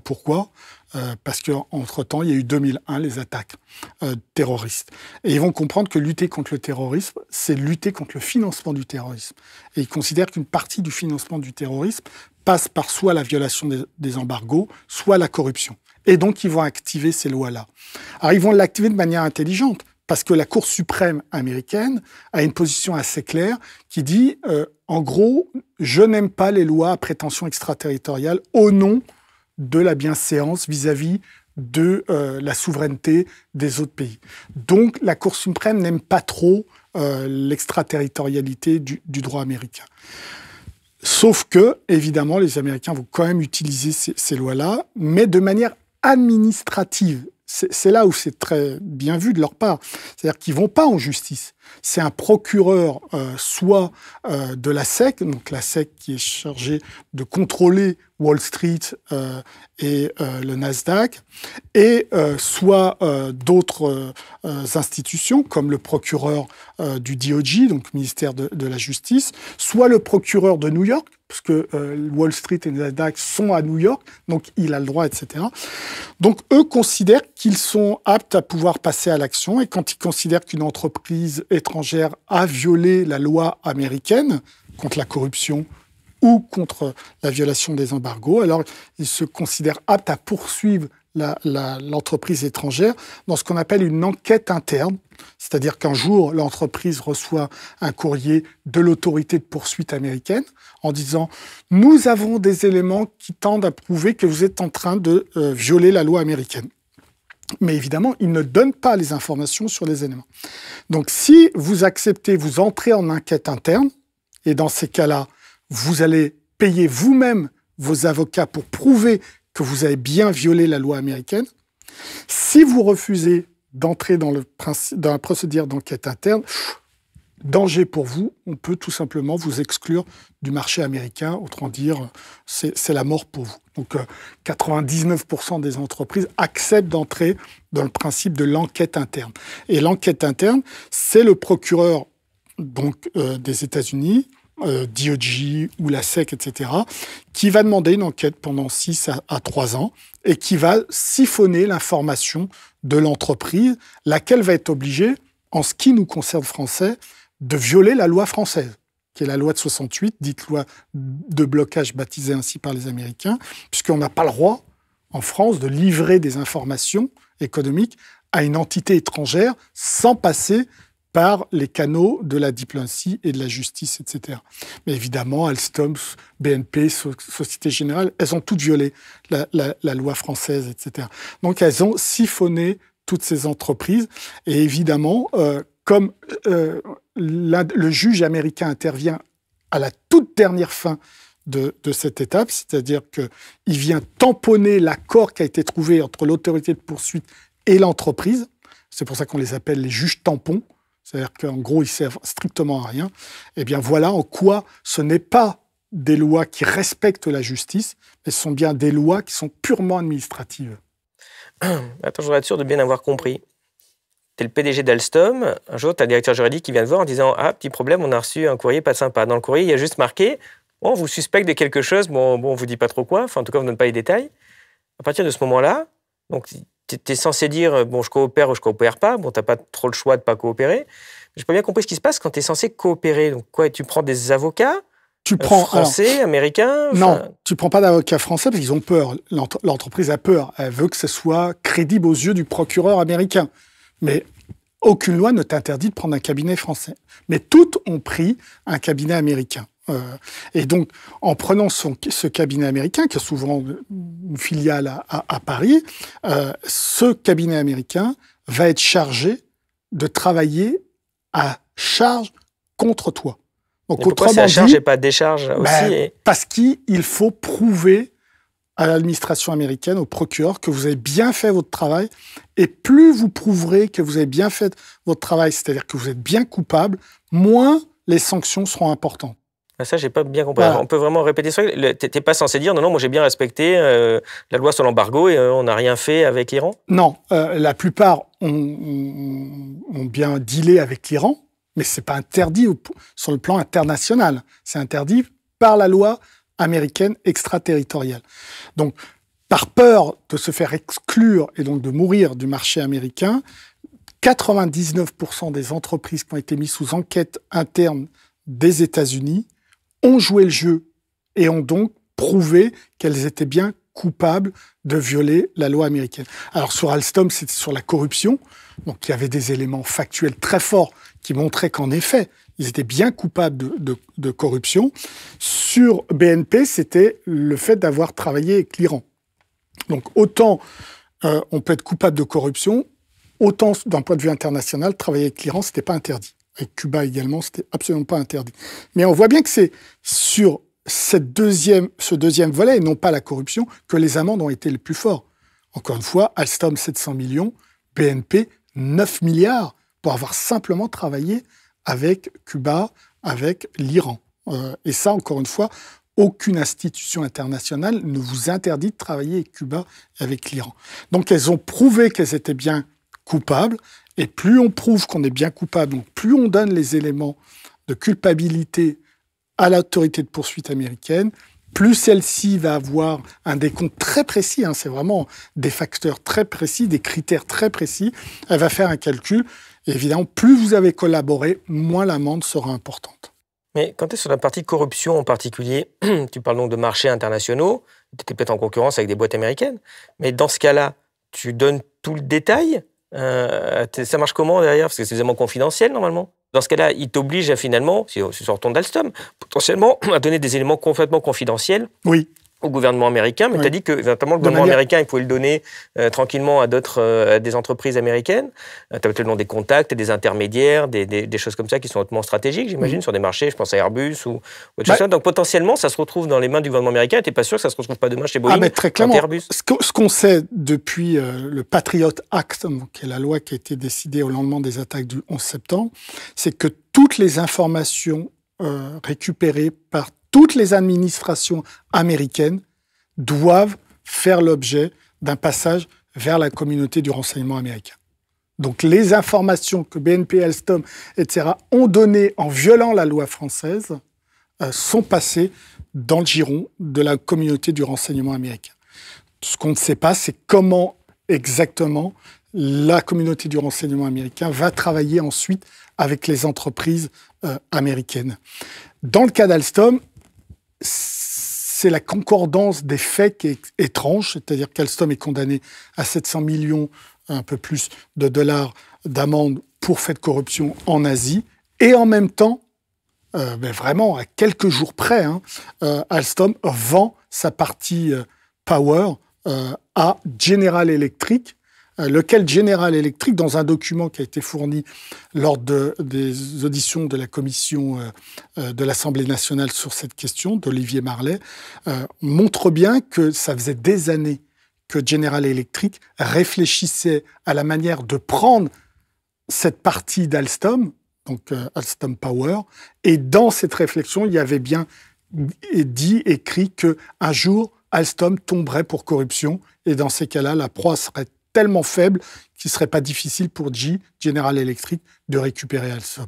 pourquoi euh, parce qu'entre-temps, il y a eu 2001, les attaques euh, terroristes. Et ils vont comprendre que lutter contre le terrorisme, c'est lutter contre le financement du terrorisme. Et ils considèrent qu'une partie du financement du terrorisme passe par soit la violation des, embargos, soit la corruption. Et donc, ils vont activer ces lois-là. Alors, ils vont l'activer de manière intelligente parce que la Cour suprême américaine a une position assez claire qui dit, euh, en gros, je n'aime pas les lois à prétention extraterritoriale au nom de la bienséance vis-à-vis de euh, la souveraineté des autres pays. Donc la Cour suprême n'aime pas trop euh, l'extraterritorialité du, droit américain. Sauf que, évidemment, les Américains vont quand même utiliser ces, lois-là, mais de manière administrative. C'est là où c'est très bien vu de leur part. C'est-à-dire qu'ils vont pas en justice. C'est un procureur, euh, soit de la SEC, donc la SEC qui est chargée de contrôler Wall Street euh, et euh, le Nasdaq, et euh, soit d'autres institutions comme le procureur du DOJ, donc ministère de, la Justice, soit le procureur de New York, parce que Wall Street et Nasdaq sont à New York, donc il a le droit, etc. Donc eux considèrent qu'ils sont aptes à pouvoir passer à l'action, et quand ils considèrent qu'une entreprise étrangère a violé la loi américaine contre la corruption, ou contre la violation des embargos, alors il se considère apte à poursuivre l'entreprise étrangère dans ce qu'on appelle une enquête interne, c'est-à-dire qu'un jour, l'entreprise reçoit un courrier de l'autorité de poursuite américaine en disant ⁇ Nous avons des éléments qui tendent à prouver que vous êtes en train de euh, violer la loi américaine. ⁇ mais évidemment, il ne donne pas les informations sur les éléments. Donc si vous acceptez, vous entrez en enquête interne, et dans ces cas-là, vous allez payer vous-même vos avocats pour prouver que vous avez bien violé la loi américaine. Si vous refusez d'entrer dans, la procédure d'enquête interne, danger pour vous, on peut tout simplement vous exclure du marché américain, autrement dire, c'est la mort pour vous. Donc 99% euh, des entreprises acceptent d'entrer dans le principe de l'enquête interne. Et l'enquête interne, c'est le procureur donc, euh, des États-Unis euh, dioji ou la SEC, etc., qui va demander une enquête pendant 6 à, trois 3 ans et qui va siphonner l'information de l'entreprise, laquelle va être obligée, en ce qui nous concerne français, de violer la loi française qui est la loi de 68, dite loi de blocage baptisée ainsi par les Américains, puisqu'on n'a pas le droit en France de livrer des informations économiques à une entité étrangère sans passer par les canaux de la diplomatie et de la justice, etc. Mais évidemment, Alstom, BNP, Société Générale, elles ont toutes violé la, loi française, etc. Donc elles ont siphonné toutes ces entreprises. Et évidemment, euh, comme euh, le juge américain intervient à la toute dernière fin de, de cette étape, c'est-à-dire qu'il vient tamponner l'accord qui a été trouvé entre l'autorité de poursuite et l'entreprise, c'est pour ça qu'on les appelle les juges tampons, c'est-à-dire qu'en gros, ils servent strictement à rien, eh bien voilà en quoi ce n'est pas des lois qui respectent la justice, mais ce sont bien des lois qui sont purement administratives. <clears throat> Attends, je voudrais être sûr de bien avoir compris. Tu es le PDG d'Alstom, un jour, tu as le directeur juridique qui vient te voir en disant Ah, petit problème, on a reçu un courrier pas sympa. Dans le courrier, il y a juste marqué On vous suspecte de quelque chose, bon, bon on vous dit pas trop quoi, enfin, en tout cas, on ne donne pas les détails. À partir de ce moment-là, donc, tu es censé dire, euh, bon, je coopère ou je coopère pas. Bon, tu n'as pas trop le choix de pas coopérer. je pas bien compris ce qui se passe quand tu es censé coopérer. Donc, quoi, tu prends des avocats tu euh, prends français, américain Non, tu prends pas d'avocats français parce qu'ils ont peur. L'entreprise a peur. Elle veut que ce soit crédible aux yeux du procureur américain. Mais aucune loi ne t'interdit de prendre un cabinet français. Mais toutes ont pris un cabinet américain. Euh, et donc, en prenant son, ce cabinet américain, qui a souvent une filiale à, Paris, euh, ce cabinet américain va être chargé de travailler à charge contre toi. Donc, pourquoi autrement à charge pas à décharge ben, Parce qu'il faut prouver à l'administration américaine, au procureur, que vous avez bien fait votre travail. Et plus vous prouverez que vous avez bien fait votre travail, c'est-à-dire que vous êtes bien coupable, moins les sanctions seront importantes. Ah, ça, j'ai pas bien compris. On peut vraiment répéter ça. T'es pas censé dire non, non, moi j'ai bien respecté euh, la loi sur l'embargo et euh, on n'a rien fait avec l'Iran Non, euh, la plupart ont, bien dealé avec l'Iran, mais c'est pas interdit sur le plan international. C'est interdit par la loi américaine extraterritoriale. Donc, par peur de se faire exclure et donc de mourir du marché américain, 99% des entreprises qui ont été mises sous enquête interne des États-Unis ont joué le jeu et ont donc prouvé qu'elles étaient bien coupables de violer la loi américaine. Alors sur Alstom, c'était sur la corruption, donc il y avait des éléments factuels très forts qui montraient qu'en effet, ils étaient bien coupables de, corruption. Sur BNP, c'était le fait d'avoir travaillé avec l'Iran. Donc autant euh, on peut être coupable de corruption, autant d'un point de vue international, travailler avec l'Iran, ce n'était pas interdit avec Cuba également, c'était absolument pas interdit. Mais on voit bien que c'est sur cette deuxième, ce deuxième volet, et non pas la corruption, que les amendes ont été les plus fortes. Encore une fois, Alstom 700 millions, BNP 9 milliards pour avoir simplement travaillé avec Cuba, avec l'Iran. Euh, et ça, encore une fois, aucune institution internationale ne vous interdit de travailler avec Cuba avec l'Iran. Donc elles ont prouvé qu'elles étaient bien coupables, et plus on prouve qu'on est bien coupable, donc plus on donne les éléments de culpabilité à l'autorité de poursuite américaine, plus celle-ci va avoir un décompte très précis, hein, c'est vraiment des facteurs très précis, des critères très précis, elle va faire un calcul. évidemment, plus vous avez collaboré, moins l'amende sera importante. Mais quand tu es sur la partie corruption en particulier, <clears throat> tu parles donc de marchés internationaux, tu étais peut-être en concurrence avec des boîtes américaines, mais dans ce cas-là, tu donnes tout le détail euh, ça marche comment derrière Parce que c'est vraiment confidentiel normalement. Dans ce cas-là, il t'oblige à finalement, si on d'Alstom, potentiellement <clears throat> à donner des éléments complètement confidentiels oui au gouvernement américain, mais tu as dit que notamment le gouvernement américain, il pouvait le donner euh, tranquillement à d'autres, euh, des entreprises américaines. Euh, tu as le nom des contacts, des intermédiaires, des, choses comme ça qui sont hautement stratégiques, j'imagine, sur des marchés, je pense à Airbus ou, autre bah chose. Donc potentiellement, ça se retrouve dans les mains du gouvernement américain Tu n'es pas sûr que ça se retrouve pas demain chez ah, Boeing. Ah, très clairement. Airbus. Ce qu'on sait depuis le Patriot Act, qui est la loi qui a été décidée au lendemain des attaques du 11 septembre, c'est que toutes les informations récupérées par toutes les administrations américaines doivent faire l'objet d'un passage vers la communauté du renseignement américain. Donc les informations que BNP, Alstom, etc. ont données en violant la loi française euh, sont passées dans le giron de la communauté du renseignement américain. Ce qu'on ne sait pas, c'est comment exactement la communauté du renseignement américain va travailler ensuite avec les entreprises euh, américaines. Dans le cas d'Alstom, c'est la concordance des faits qui est étrange, c'est-à-dire qu'Alstom est condamné à 700 millions, un peu plus, de dollars d'amende pour fait de corruption en Asie, et en même temps, euh, vraiment à quelques jours près, hein, euh, Alstom vend sa partie euh, Power à General Electric euh, lequel General Electric, dans un document qui a été fourni lors des auditions de la commission euh, euh, de l'Assemblée nationale sur cette question d'Olivier Marlet, montre bien que ça faisait des années que General Electric réfléchissait à la manière de prendre cette partie d'Alstom, donc Alstom Power, et dans cette réflexion, il y avait bien dit, écrit que un jour Alstom tomberait pour corruption, et dans ces cas-là, la proie serait tellement faible qu'il ne serait pas difficile pour G, General Electric, de récupérer Alstom.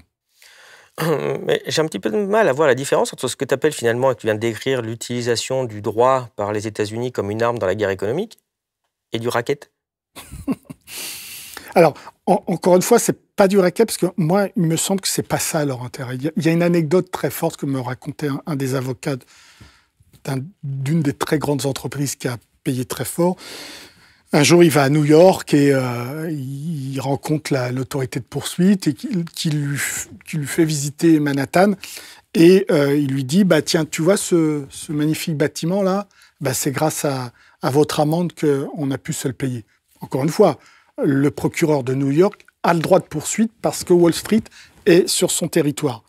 <clears throat> J'ai un petit peu de mal à voir la différence entre ce que tu appelles finalement, et que tu viens de décrire, l'utilisation du droit par les États-Unis comme une arme dans la guerre économique, et du racket. <laughs> Alors, encore une fois, c'est pas du racket, parce que moi, il me semble que c'est pas ça leur intérêt. Il y, a une anecdote très forte que me racontait un, des avocats d'une des très grandes entreprises qui a payé très fort, un jour, il va à New York et euh, il rencontre l'autorité de poursuite et qui, lui, fait visiter Manhattan. Et euh, il lui dit, bah, tiens, tu vois ce, magnifique bâtiment-là bah, C'est grâce à, votre amende qu'on a pu se le payer. Encore une fois, le procureur de New York a le droit de poursuite parce que Wall Street est sur son territoire.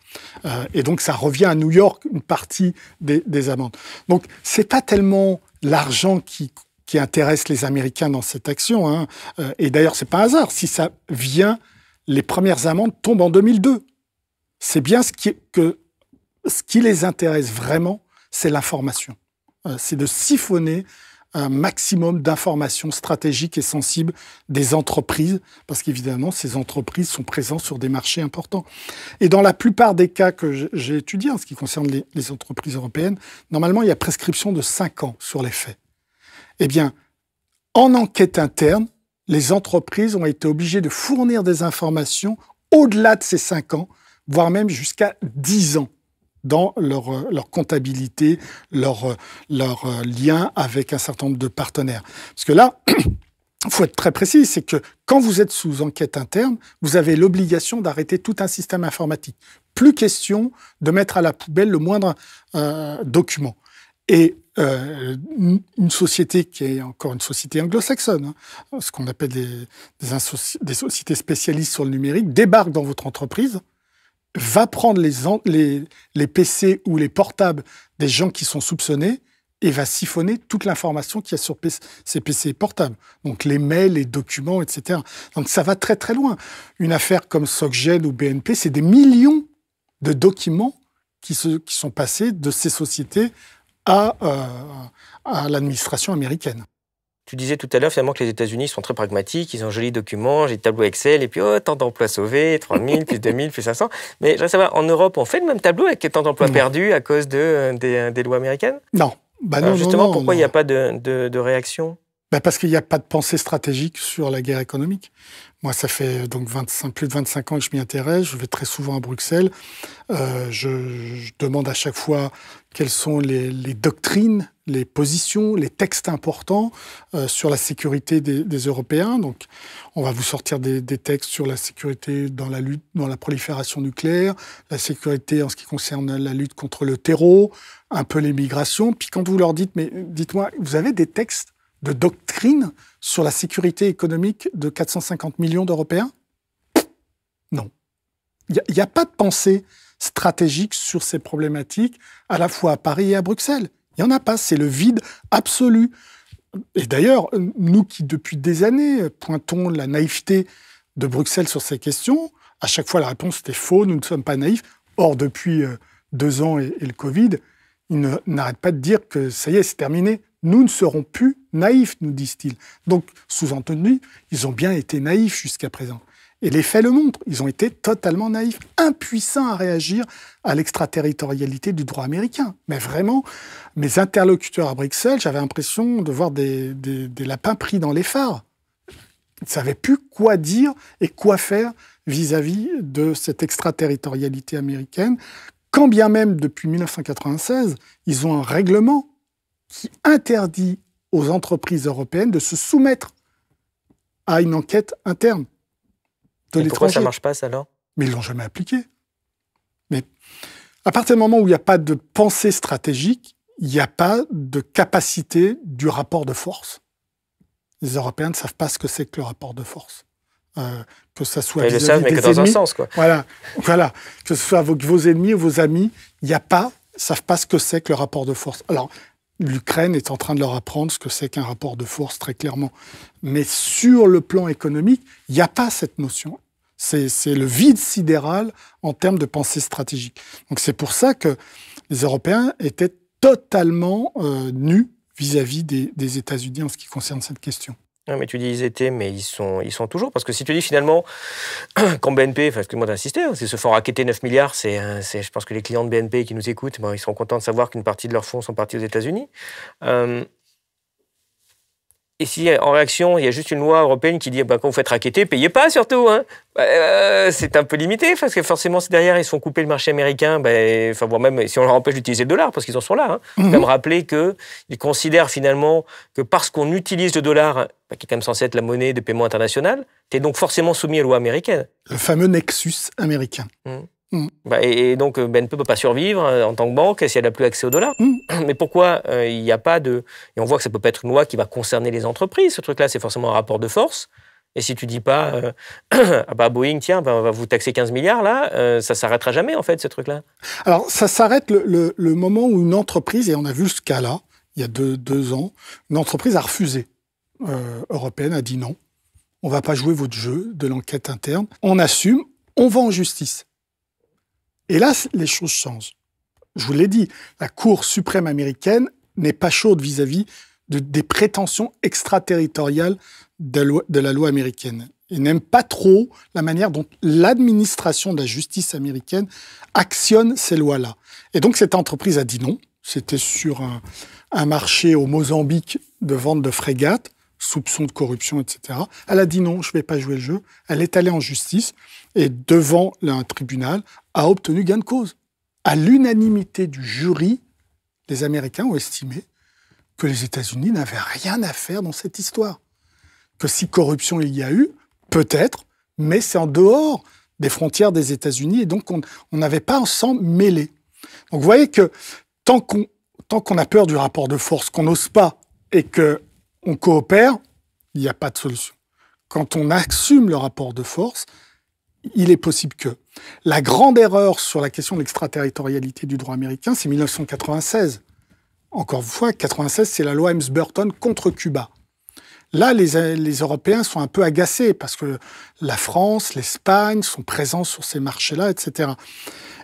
Euh, et donc, ça revient à New York, une partie des, amendes. Donc, c'est pas tellement l'argent qui qui intéresse les Américains dans cette action. Hein. Euh, et d'ailleurs, c'est pas un hasard. Si ça vient, les premières amendes tombent en 2002. C'est bien ce qui, que, ce qui les intéresse vraiment, c'est l'information. Euh, c'est de siphonner un maximum d'informations stratégiques et sensibles des entreprises, parce qu'évidemment, ces entreprises sont présentes sur des marchés importants. Et dans la plupart des cas que j'ai étudiés, en ce qui concerne les, les entreprises européennes, normalement, il y a prescription de 5 ans sur les faits. Eh bien, en enquête interne, les entreprises ont été obligées de fournir des informations au-delà de ces 5 ans, voire même jusqu'à 10 ans dans leur, euh, comptabilité, leur, euh, leur euh, lien avec un certain nombre de partenaires. Parce que là, il <clears throat> faut être très précis, c'est que quand vous êtes sous enquête interne, vous avez l'obligation d'arrêter tout un système informatique. Plus question de mettre à la poubelle le moindre document et euh, une société qui est encore une société anglo-saxonne, hein. ce qu'on appelle des, des, sociétés spécialistes sur le numérique, débarque dans votre entreprise, va prendre les, les, PC ou les portables des gens qui sont soupçonnés et va siphonner toute l'information qu'il y a sur ces PC portables. Donc les mails, les documents, etc. Donc ça va très très loin. Une affaire comme SocGen ou BNP, c'est des millions de documents qui, qui sont passés de ces sociétés à, euh, à l'administration américaine. Tu disais tout à l'heure finalement que les États-Unis sont très pragmatiques, ils ont un joli document, j'ai tableaux Excel, et puis oh, tant d'emplois sauvés, 3000, plus 000, plus 500. Mais je voudrais savoir, en Europe, on fait le même tableau avec tant d'emplois perdus à cause de, euh, euh, des, lois américaines Non. Bah non justement, pourquoi il n'y a pas de, de, réaction bah Parce qu'il n'y a pas de pensée stratégique sur la guerre économique. Moi, ça fait donc 25, plus de 25 ans que je m'y intéresse. Je vais très souvent à Bruxelles. je, demande à chaque fois quelles sont les, doctrines, les positions, les textes importants euh, sur la sécurité des, Européens. Donc, on va vous sortir des, textes sur la sécurité dans la lutte, dans la prolifération nucléaire, la sécurité en ce qui concerne la lutte contre le terreau, un peu les migrations. Puis quand vous leur dites, mais dites-moi, vous avez des textes de doctrine sur la sécurité économique de 450 millions d'Européens Non. Il n'y a, a, pas de pensée stratégique sur ces problématiques, à la fois à Paris et à Bruxelles. Il n'y en a pas, c'est le vide absolu. Et d'ailleurs, nous qui, depuis des années, pointons la naïveté de Bruxelles sur ces questions, à chaque fois la réponse était faux, nous ne sommes pas naïfs. Or, depuis euh, deux ans et, et le Covid, ils n'arrêtent pas de dire que ça y est, c'est terminé. Nous ne serons plus naïfs, nous disent-ils. Donc, sous-entendu, ils ont bien été naïfs jusqu'à présent. Et les faits le montrent. Ils ont été totalement naïfs, impuissants à réagir à l'extraterritorialité du droit américain. Mais vraiment, mes interlocuteurs à Bruxelles, j'avais l'impression de voir des, lapins pris dans les phares. Ils ne savaient plus quoi dire et quoi faire vis à -vis de cette extraterritorialité américaine, quand bien même depuis 1996, ils ont un règlement qui interdit aux entreprises européennes de se soumettre à une enquête interne de Pourquoi ça marche pas, ça, alors Mais ils l'ont jamais appliqué. Mais à partir du moment où il n'y a pas de pensée stratégique, il n'y a pas de capacité du rapport de force. Les Européens ne savent pas ce que c'est que le rapport de force. Euh, que ça soit sens, Voilà, voilà, que ce soit avec vos ennemis ou vos amis, il n'y a pas, savent pas ce que c'est que le rapport de force. Alors, l'Ukraine est en train de leur apprendre ce que c'est qu'un rapport de force, très clairement. Mais sur le plan économique, il n'y a pas cette notion. C'est le vide sidéral en termes de pensée stratégique. Donc c'est pour ça que les Européens étaient totalement euh, nus vis-à-vis des, des États-Unis en ce qui concerne cette question. Non, mais tu dis ils étaient, mais ils sont, ils sont toujours. Parce que si tu dis finalement, <clears throat> quand BNP, parce que moi d'insister, hein, c'est se font racketter 9 milliards, c'est, je pense que les clients de BNP qui nous écoutent, ben, ils seront contents de savoir qu'une partie de leurs fonds sont partis aux États-Unis. Euh, et si en réaction, il y a juste une loi européenne qui dit bah, quand vous faites raqueter, payez pas surtout. Hein. Bah, euh, c'est un peu limité parce que forcément, derrière ils sont coupés couper le marché américain, ben enfin, même si on leur empêche d'utiliser le dollar, parce qu'ils en sont là, hein. peut mhm. me même rappeler qu'ils considèrent finalement que parce qu'on utilise le dollar, bah, qui est quand même censé être la monnaie de paiement international, tu es donc forcément soumis à lois loi Le fameux nexus américain. Mmh. Mm. Bah, et, donc euh, BNP ne peut pas survivre euh, en tant que banque si elle n'a plus accès au dollar. Mm. <clears throat> Mais pourquoi euh, il n'y a pas de... Et on voit que ça peut pas être une loi qui va concerner les entreprises. Ce truc-là, c'est forcément un rapport de force. Et si tu dis pas, <clears throat> ah bah Boeing, tiens, bah, on va vous taxer 15 milliards là, Ça ça s'arrêtera jamais en fait, ce truc-là. Alors, ça s'arrête le, moment où une entreprise, et on a vu ce cas-là, il y a deux, deux, ans, une entreprise a refusé, européenne a dit non, on va pas jouer votre jeu de l'enquête interne, on assume, on va en justice. Et là, les choses changent. Je vous l'ai dit, la Cour suprême américaine n'est pas chaude vis-à-vis des prétentions extraterritoriales de, la loi américaine. Il n'aime pas trop la manière dont l'administration de la justice américaine actionne ces lois-là. Et donc cette entreprise a dit non. C'était sur un, marché au Mozambique de vente de frégates, soupçon de corruption, etc. Elle a dit non, je ne vais pas jouer le jeu. Elle est allée en justice et devant un tribunal, a obtenu gain de cause. À l'unanimité du jury, les Américains ont estimé que les États-Unis n'avaient rien à faire dans cette histoire. Que si corruption il y a eu, peut-être, mais c'est en dehors des frontières des États-Unis et donc on n'avait pas ensemble mêlé. Donc vous voyez que tant qu'on a peur du rapport de force, qu'on n'ose pas et qu'on coopère, il n'y a pas de solution. Quand on assume le rapport de force, il est possible que. La grande erreur sur la question de l'extraterritorialité du droit américain, c'est 1996. Encore une fois, 1996, c'est la loi Helms-Burton contre Cuba. Là, les, Européens sont un peu agacés parce que la France, l'Espagne sont présents sur ces marchés-là, etc.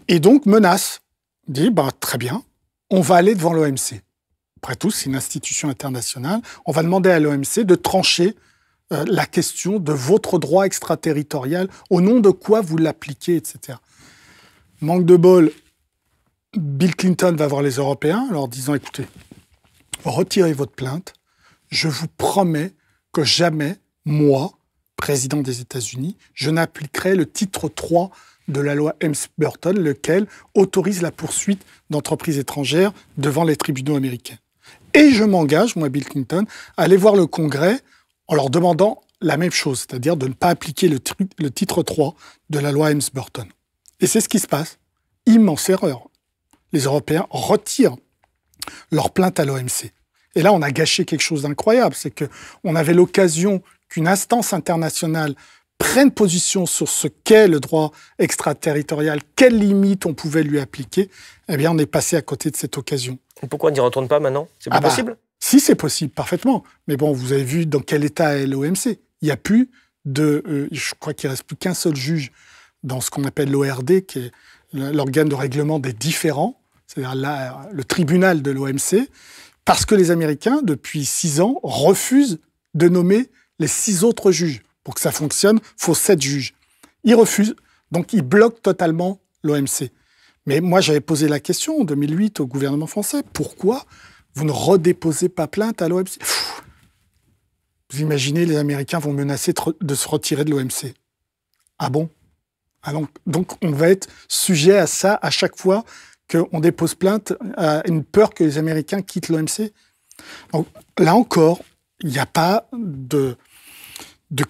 Et donc menace Dit, bah, très bien, on va aller devant l'OMC. Après tout, c'est une institution internationale. On va demander à l'OMC de trancher euh, la question de votre droit extraterritorial, au nom de quoi vous l'appliquez, etc. Manque de bol, Bill Clinton va voir les Européens en leur disant, écoutez, retirez votre plainte, je vous promets que jamais, moi, président des États-Unis, je n'appliquerai le titre 3 de la loi Helms-Burton, lequel autorise la poursuite d'entreprises étrangères devant les tribunaux américains. Et je m'engage, moi, Bill Clinton, à aller voir le Congrès en leur demandant la même chose, c'est-à-dire de ne pas appliquer le, titre 3 de la loi Helms-Burton. Et c'est ce qui se passe. Immense erreur. Les Européens retirent leur plainte à l'OMC. Et là, on a gâché quelque chose d'incroyable, c'est que avait l'occasion qu'une instance internationale prenne position sur ce qu'est le droit extraterritorial, quelles limites on pouvait lui appliquer. Eh bien, on est passé à côté de cette occasion. pourquoi on n'y retourne pas maintenant C'est pas ah bah, possible si c'est possible, parfaitement. Mais bon, vous avez vu dans quel état est l'OMC. Il n'y a plus de. Euh, je crois qu'il ne reste plus qu'un seul juge dans ce qu'on appelle l'ORD, qui est l'organe de règlement des différents, c'est-à-dire le tribunal de l'OMC, parce que les Américains, depuis six ans, refusent de nommer les six autres juges. Pour que ça fonctionne, il faut sept juges. Ils refusent, donc ils bloquent totalement l'OMC. Mais moi, j'avais posé la question en 2008 au gouvernement français, pourquoi vous ne redéposez pas plainte à l'OMC Vous imaginez, les Américains vont menacer de se retirer de l'OMC. Ah bon ah donc, on va être sujet à ça à chaque fois qu'on dépose plainte, à une peur que les Américains quittent l'OMC. là encore, il n'y a pas de,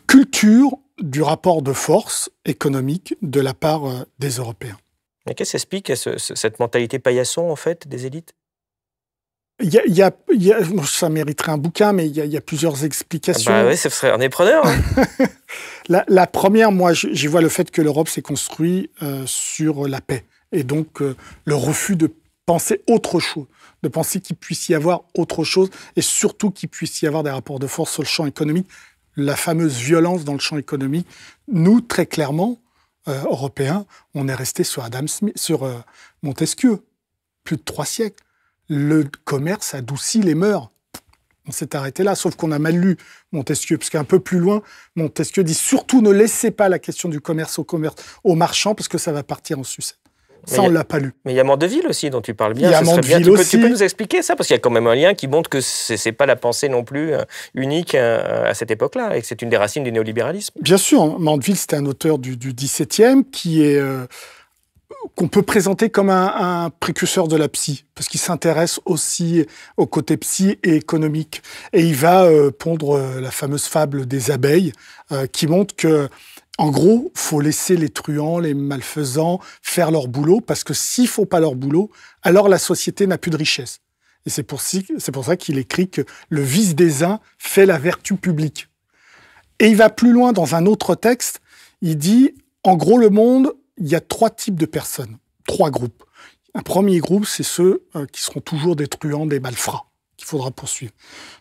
culture du rapport de force économique de la part euh, des Européens. Mais qu'est-ce qui explique cette mentalité paillasson, en fait, des élites ça mériterait un bouquin, mais il y, a plusieurs explications. Bah oui, ça serait un épreneur. Hein. <laughs> la, première, moi, j'y vois le fait que l'Europe s'est construite euh, sur la paix et donc euh, le refus de penser autre chose, de penser qu'il puisse y avoir autre chose et surtout qu'il puisse y avoir des rapports de force sur le champ économique. La fameuse violence dans le champ économique, nous, très clairement, euh, Européens, on est resté sur Adam Smith, sur Montesquieu, plus de trois siècles le commerce adoucit les mœurs. On s'est arrêté là, sauf qu'on a mal lu Montesquieu, parce qu'un peu plus loin, Montesquieu dit surtout ne laissez pas la question du commerce au commerce, aux marchands, parce que ça va partir en sucette. Ça, on ne l'a pas lu. Mais il y a Mandeville aussi, dont tu parles bien. Il y a bien. aussi. tu, peux, nous expliquer ça Parce qu'il y a quand même un lien qui montre que ce n'est pas la pensée non plus euh, unique euh, à cette époque-là, et que c'est une des racines du néolibéralisme. Bien sûr, hein. Mandeville, c'était un auteur du, du 17 qui est. Euh, qu'on peut présenter comme un, précurseur de la psy, parce qu'il s'intéresse aussi au côté psy et économique. Et il va euh, pondre euh, la fameuse fable des abeilles, euh, qui montre que, en gros, faut laisser les truands, les malfaisants faire leur boulot, parce que s'ils font pas leur boulot, alors la société n'a plus de richesse. Et c'est pour, pour ça qu'il écrit que le vice des uns fait la vertu publique. Et il va plus loin dans un autre texte, il dit, en gros, le monde, il y a trois types de personnes, trois groupes. Un premier groupe, c'est ceux euh, qui seront toujours des truands, des malfrats, qu'il faudra poursuivre.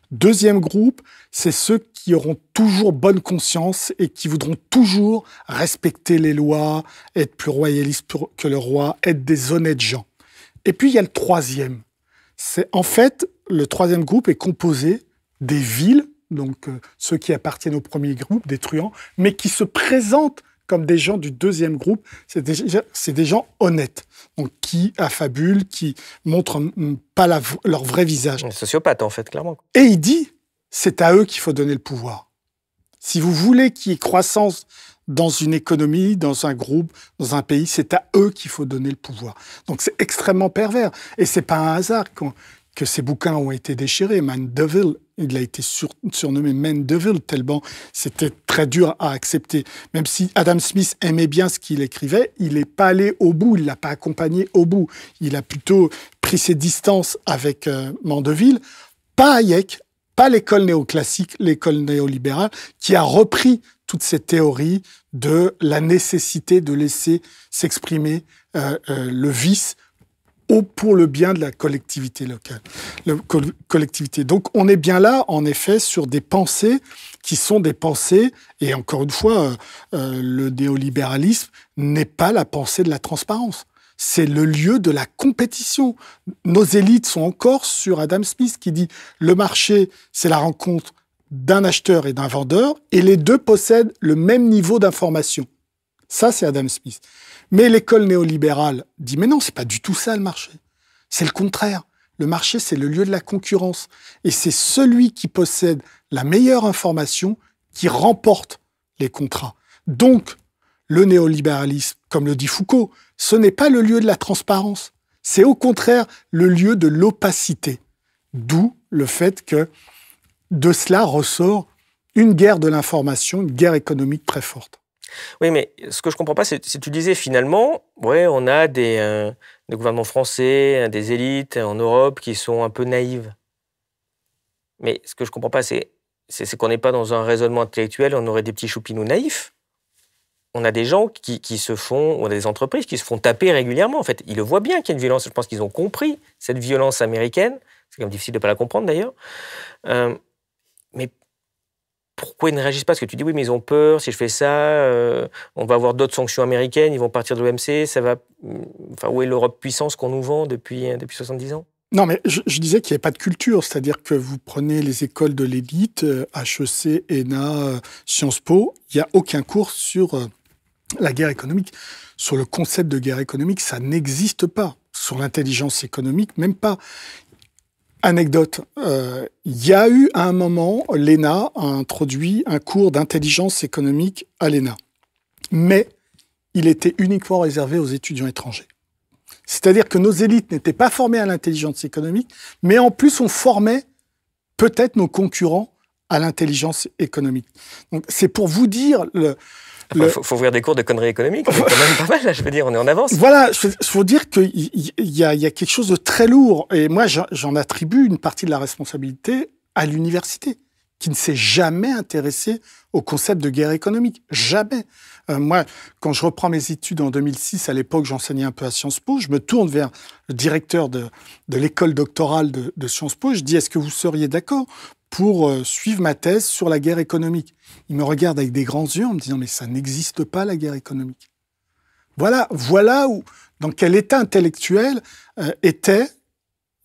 Deuxième groupe, c'est ceux qui auront toujours bonne conscience et qui voudront toujours respecter les lois, être plus royalistes que le roi, être des honnêtes gens. Et puis il y a le troisième. C'est en fait le troisième groupe est composé des villes, donc euh, ceux qui appartiennent au premier groupe, des truands, mais qui se présentent comme des gens du deuxième groupe. C'est des, des, gens honnêtes, donc qui affabulent, qui montrent hum, pas leur vrai visage. Des sociopathes, en fait, clairement. Et il dit, c'est à eux qu'il faut donner le pouvoir. Si vous voulez qu'il y ait croissance dans une économie, dans un groupe, dans un pays, c'est à eux qu'il faut donner le pouvoir. Donc c'est extrêmement pervers. Et c'est pas un hasard que, ces bouquins ont été déchirés. Il a été surnommé Mandeville tellement c'était très dur à accepter. Même si Adam Smith aimait bien ce qu'il écrivait, il n'est pas allé au bout, il ne l'a pas accompagné au bout. Il a plutôt pris ses distances avec euh, Mandeville, pas Hayek, pas l'école néoclassique, l'école néolibérale, qui a repris toutes ces théories de la nécessité de laisser s'exprimer euh, euh, le vice ou pour le bien de la collectivité locale, collectivité. Donc on est bien là, en effet, sur des pensées qui sont des pensées, et encore une fois, euh, euh, le néolibéralisme n'est pas la pensée de la transparence c'est le lieu de la compétition. Nos élites sont encore sur Adam Smith qui dit le marché, c'est la rencontre d'un acheteur et d'un vendeur, et les deux possèdent le même niveau d'information. Ça, c'est Adam Smith. Mais l'école néolibérale dit mais non, c'est pas du tout ça le marché. C'est le contraire. Le marché, c'est le lieu de la concurrence. Et c'est celui qui possède la meilleure information qui remporte les contrats. Donc, le néolibéralisme, comme le dit Foucault, ce n'est pas le lieu de la transparence. C'est au contraire le lieu de l'opacité. D'où le fait que de cela ressort une guerre de l'information, une guerre économique très forte. Oui, mais ce que je ne comprends pas, c'est que tu disais finalement, ouais, on a des, euh, gouvernements français, hein, des élites en Europe qui sont un peu naïves. Mais ce que je ne comprends pas, c'est c'est qu'on n'est pas dans un raisonnement intellectuel, on aurait des petits choupinous naïfs. On a des gens qui, se font, on a des entreprises qui se font taper régulièrement. En fait, ils le voient bien qu'il y a une violence. Je pense qu'ils ont compris cette violence américaine. C'est quand même difficile de ne pas la comprendre d'ailleurs. Euh, pourquoi ils ne réagissent pas Parce que tu dis, oui, mais ils ont peur, si je fais ça, euh, on va avoir d'autres sanctions américaines, ils vont partir de l'OMC, ça va. Mm, enfin, où est l'Europe puissance qu'on nous vend depuis, euh, depuis 70 ans non, mais je, je disais qu'il n'y avait pas de culture, c'est-à-dire que vous prenez les écoles de l'élite, HEC, euh, ENA, Sciences Po, il n'y a aucun cours sur la guerre économique, sur le concept de guerre économique, ça n'existe pas. Sur l'intelligence économique, même pas. Anecdote, il euh, y a eu à un moment, l'ENA a introduit un cours d'intelligence économique à l'ENA, mais il était uniquement réservé aux étudiants étrangers. C'est-à-dire que nos élites n'étaient pas formées à l'intelligence économique, mais en plus on formait peut-être nos concurrents à l'intelligence économique. Donc c'est pour vous dire le, il faut, ouvrir des cours de conneries économiques, c'est quand même pas mal, là, je veux dire, on est en avance. Voilà, il faut dire qu'il y, a, quelque chose de très lourd, et moi j'en attribue une partie de la responsabilité à l'université qui ne s'est jamais intéressée au concept de guerre économique. Jamais. Euh, moi, quand je reprends mes études en 2006, à l'époque, j'enseignais un peu à Sciences Po, je me tourne vers le directeur de, l'école doctorale de, de, Sciences Po, je dis, est-ce que vous seriez d'accord pour euh, suivre ma thèse sur la guerre économique. Il me regarde avec des grands yeux en me disant mais ça n'existe pas la guerre économique. Voilà, voilà où, dans quel état intellectuel euh, étaient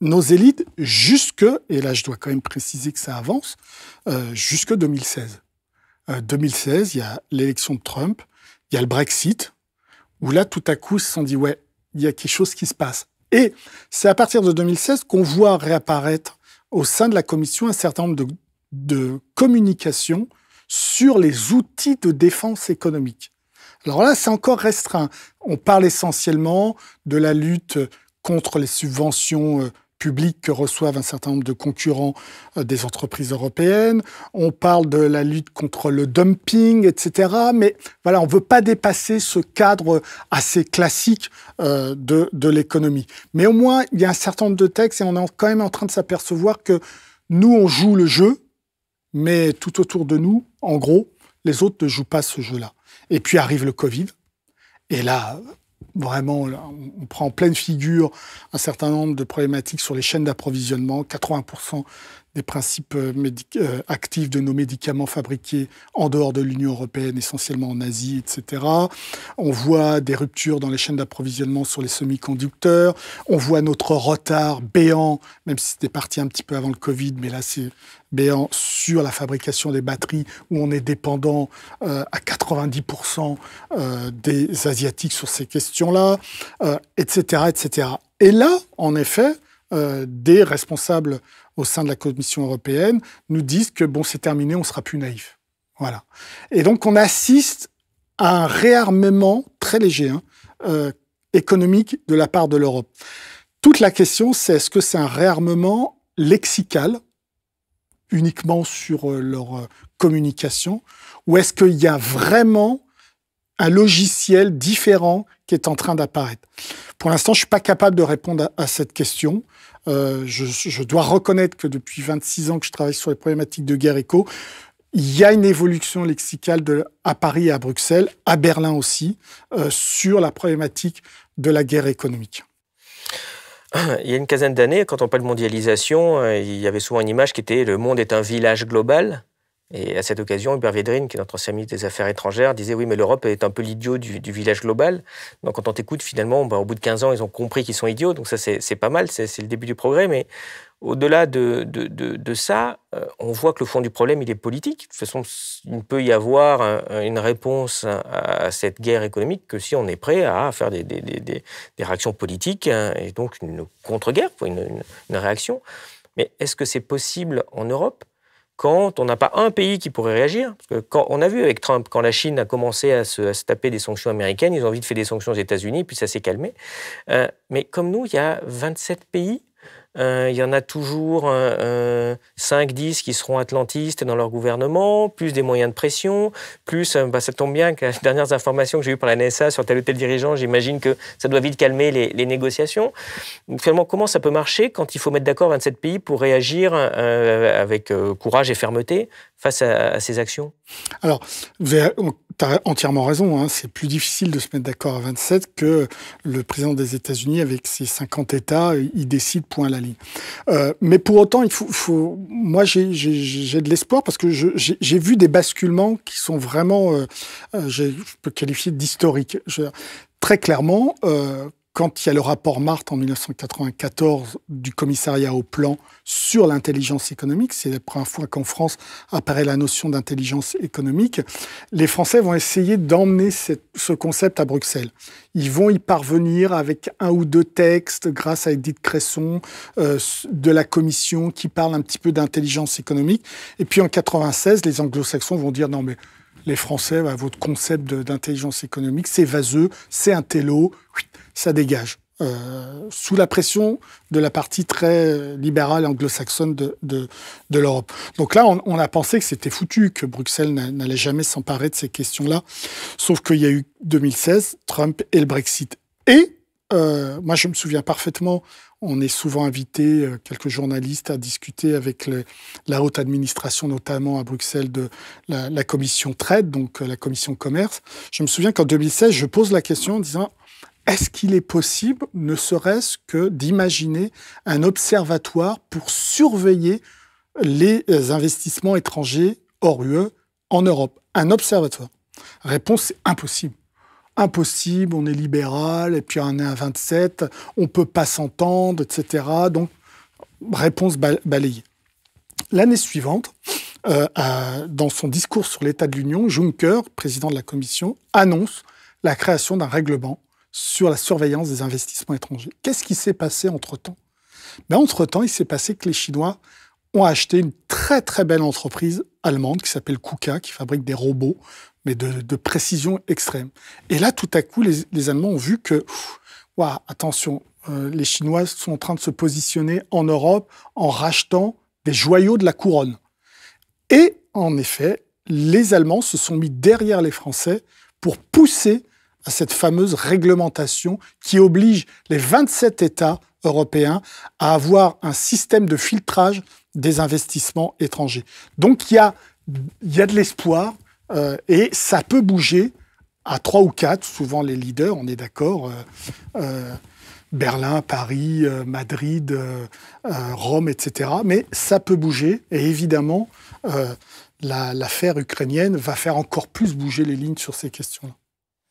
nos élites jusque, et là je dois quand même préciser que ça avance, euh, jusque 2016. 2016, euh, il y a l'élection de Trump, il y a le Brexit, où là tout à coup ils se sont dit ouais, il y a quelque chose qui se passe. Et c'est à partir de 2016 qu'on voit réapparaître au sein de la Commission un certain nombre de, communications sur les outils de défense économique. Alors là, c'est encore restreint. On parle essentiellement de la lutte contre les subventions euh, Public que reçoivent un certain nombre de concurrents euh, des entreprises européennes. On parle de la lutte contre le dumping, etc. Mais voilà, on ne veut pas dépasser ce cadre assez classique euh, de, de l'économie. Mais au moins, il y a un certain nombre de textes et on est quand même en train de s'apercevoir que nous, on joue le jeu, mais tout autour de nous, en gros, les autres ne jouent pas ce jeu-là. Et puis arrive le Covid. Et là, vraiment, on prend en pleine figure un certain nombre de problématiques sur les chaînes d'approvisionnement. 80% des principes euh, euh, actifs de nos médicaments fabriqués en dehors de l'Union européenne, essentiellement en Asie, etc. On voit des ruptures dans les chaînes d'approvisionnement sur les semi-conducteurs. On voit notre retard béant, même si c'était parti un petit peu avant le Covid, mais là c'est béant sur la fabrication des batteries où on est dépendant euh, à 90% des Asiatiques sur ces questions-là, etc., etc. Et là, en effet, des responsables au sein de la Commission européenne nous disent que bon, c'est terminé, on sera plus naïf. Voilà. Et donc on assiste à un réarmement très léger hein, euh, économique de la part de l'Europe. Toute la question, c'est est-ce que c'est un réarmement lexical uniquement sur euh, leur euh, communication, ou est-ce qu'il y a vraiment un logiciel différent qui est en train d'apparaître. Pour l'instant, je ne suis pas capable de répondre à, cette question. Euh, je, dois reconnaître que depuis 26 ans que je travaille sur les problématiques de guerre éco, il y a une évolution lexicale de, à Paris et à Bruxelles, à Berlin aussi, euh, sur la problématique de la guerre économique. Il y a une quinzaine d'années, quand on parle de mondialisation, euh, il y avait souvent une image qui était le monde est un village global. Et à cette occasion, Hubert Védrine, qui est notre ancien ministre des Affaires étrangères, disait Oui, mais l'Europe est un peu l'idiot du, village global. Donc, quand on t'écoute, finalement, ben, au bout de 15 ans, ils ont compris qu'ils sont idiots. Donc, ça, c'est pas mal, c'est le début du progrès. Mais au-delà de, de, ça, euh, on voit que le fond du problème, il est politique. De toute façon, il ne peut y avoir une réponse à, cette guerre économique que si on est prêt à faire des, réactions politiques, hein, et donc une contre-guerre, une réaction. Mais est-ce que c'est possible en Europe quand on n'a pas un pays qui pourrait réagir. on a vu avec Trump, quand la Chine a commencé à se, taper des sanctions américaines, ils ont envie de faire des sanctions aux États-Unis, puis ça s'est calmé. Euh, mais comme nous, il y a 27 pays euh, il y en a toujours 5-10 euh, euh, qui seront atlantistes dans leur gouvernement, plus des moyens de pression, plus, bah, ça tombe bien que les dernières informations que j'ai eues par la NSA sur tel ou tel dirigeant, j'imagine que ça doit vite calmer les, négociations. finalement, comment ça peut marcher quand il faut mettre d'accord 27 pays pour réagir avec courage et fermeté face à, ces actions Alors, tu entièrement raison. Hein. C'est plus difficile de se mettre d'accord à 27 que le président des États-Unis, avec ses 50 États, il décide point la ligne. Euh, mais pour autant, il faut, moi, j'ai de l'espoir parce que j'ai vu des basculements qui sont vraiment, euh, euh, je peux qualifier d'historiques. Très clairement, euh, quand il y a le rapport Marthe en 1994 du commissariat au plan sur l'intelligence économique, c'est la première fois qu'en France apparaît la notion d'intelligence économique, les Français vont essayer d'emmener ce concept à Bruxelles. Ils vont y parvenir avec un ou deux textes grâce à Edith Cresson euh, de la commission qui parle un petit peu d'intelligence économique. Et puis en 1996, les anglo-saxons vont dire non mais les Français, bah, votre concept d'intelligence économique, c'est vaseux, c'est un télo ça dégage. Euh, sous la pression de la partie très euh, libérale anglo-saxonne de, de, de l'Europe. Donc là, on, on, a pensé que c'était foutu, que Bruxelles n'allait jamais s'emparer de ces questions-là. Sauf qu'il y a eu 2016, Trump et le Brexit. Et euh, moi, je me souviens parfaitement, on est souvent invité, euh, quelques journalistes, à discuter avec la haute administration, notamment à Bruxelles, de la, la commission trade, donc euh, la commission commerce. Je me souviens qu'en 2016, je pose la question en disant est-ce qu'il est possible, ne serait-ce que d'imaginer un observatoire pour surveiller les investissements étrangers hors UE en Europe Un observatoire Réponse, c'est impossible. Impossible, on est libéral, et puis on est à 27, on ne peut pas s'entendre, etc. Donc, réponse balayée. L'année suivante, euh, dans son discours sur l'état de l'Union, Juncker, président de la Commission, annonce la création d'un règlement sur la surveillance des investissements étrangers. Qu'est-ce qui s'est passé entre-temps ben, Entre-temps, il s'est passé que les Chinois ont acheté une très très belle entreprise allemande qui s'appelle KUKA, qui fabrique des robots, mais de, précision extrême. Et là, tout à coup, les, Allemands ont vu que, attention, euh, les Chinois sont en train de se positionner en Europe en rachetant des joyaux de la couronne. Et en effet, les Allemands se sont mis derrière les Français pour pousser à cette fameuse réglementation qui oblige les 27 États européens à avoir un système de filtrage des investissements étrangers. Donc il y a, y a de l'espoir euh, et ça peut bouger à trois ou quatre, souvent les leaders, on est d'accord. Euh, euh, Berlin, Paris, Madrid, Rome, etc. Mais ça peut bouger et évidemment, l'affaire ukrainienne va faire encore plus bouger les lignes sur ces questions-là.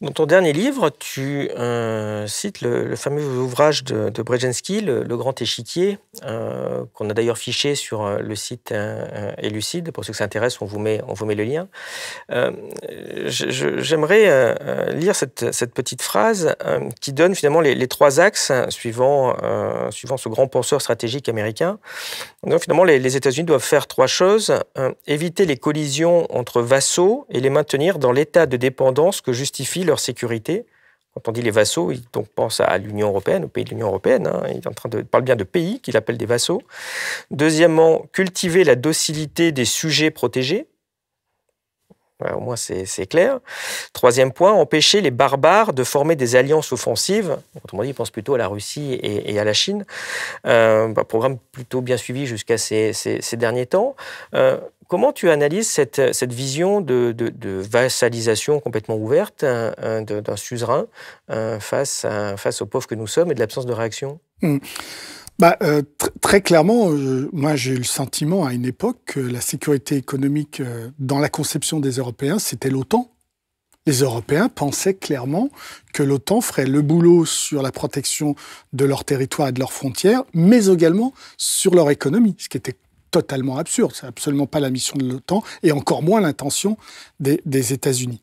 Dans ton dernier livre, tu euh, cites le, fameux ouvrage de, de le, Grand Échiquier, euh, qu'on a d'ailleurs fiché sur euh, le site Élucide, Elucide. Pour ceux qui s'intéressent, on, vous met, on vous met le lien. J'aimerais lire cette, petite phrase qui donne finalement les, trois axes suivant, suivant ce grand penseur stratégique américain. Donc finalement, les, les États-Unis doivent faire trois choses. éviter les collisions entre vassaux et les maintenir dans l'état de dépendance que justifie leur sécurité. Quand on dit les vassaux, il donc pensent à l'Union européenne, aux pays de l'Union européenne. Hein. Il parle en train de, parle bien de pays qu'il appelle des vassaux. Deuxièmement, cultiver la docilité des sujets protégés. au moins, c'est clair. Troisième point, empêcher les barbares de former des alliances offensives. Autrement dit, ils pensent plutôt à la Russie et, à la Chine. Euh, bah, programme plutôt bien suivi jusqu'à ces, derniers temps. Euh, Comment tu analyses cette, euh, vision de, vassalisation complètement ouverte euh, euh, d'un suzerain face, face aux pauvres que nous sommes et de l'absence de réaction hmm. bah, très clairement, moi j'ai eu le sentiment à une époque que la sécurité économique dans la conception des Européens, c'était l'OTAN. Les Européens pensaient clairement que l'OTAN ferait le boulot sur la protection de leur territoire et de leurs frontières, mais également sur leur économie, ce qui était totalement absurde. C'est absolument pas la mission de l'OTAN et encore moins l'intention des, États-Unis.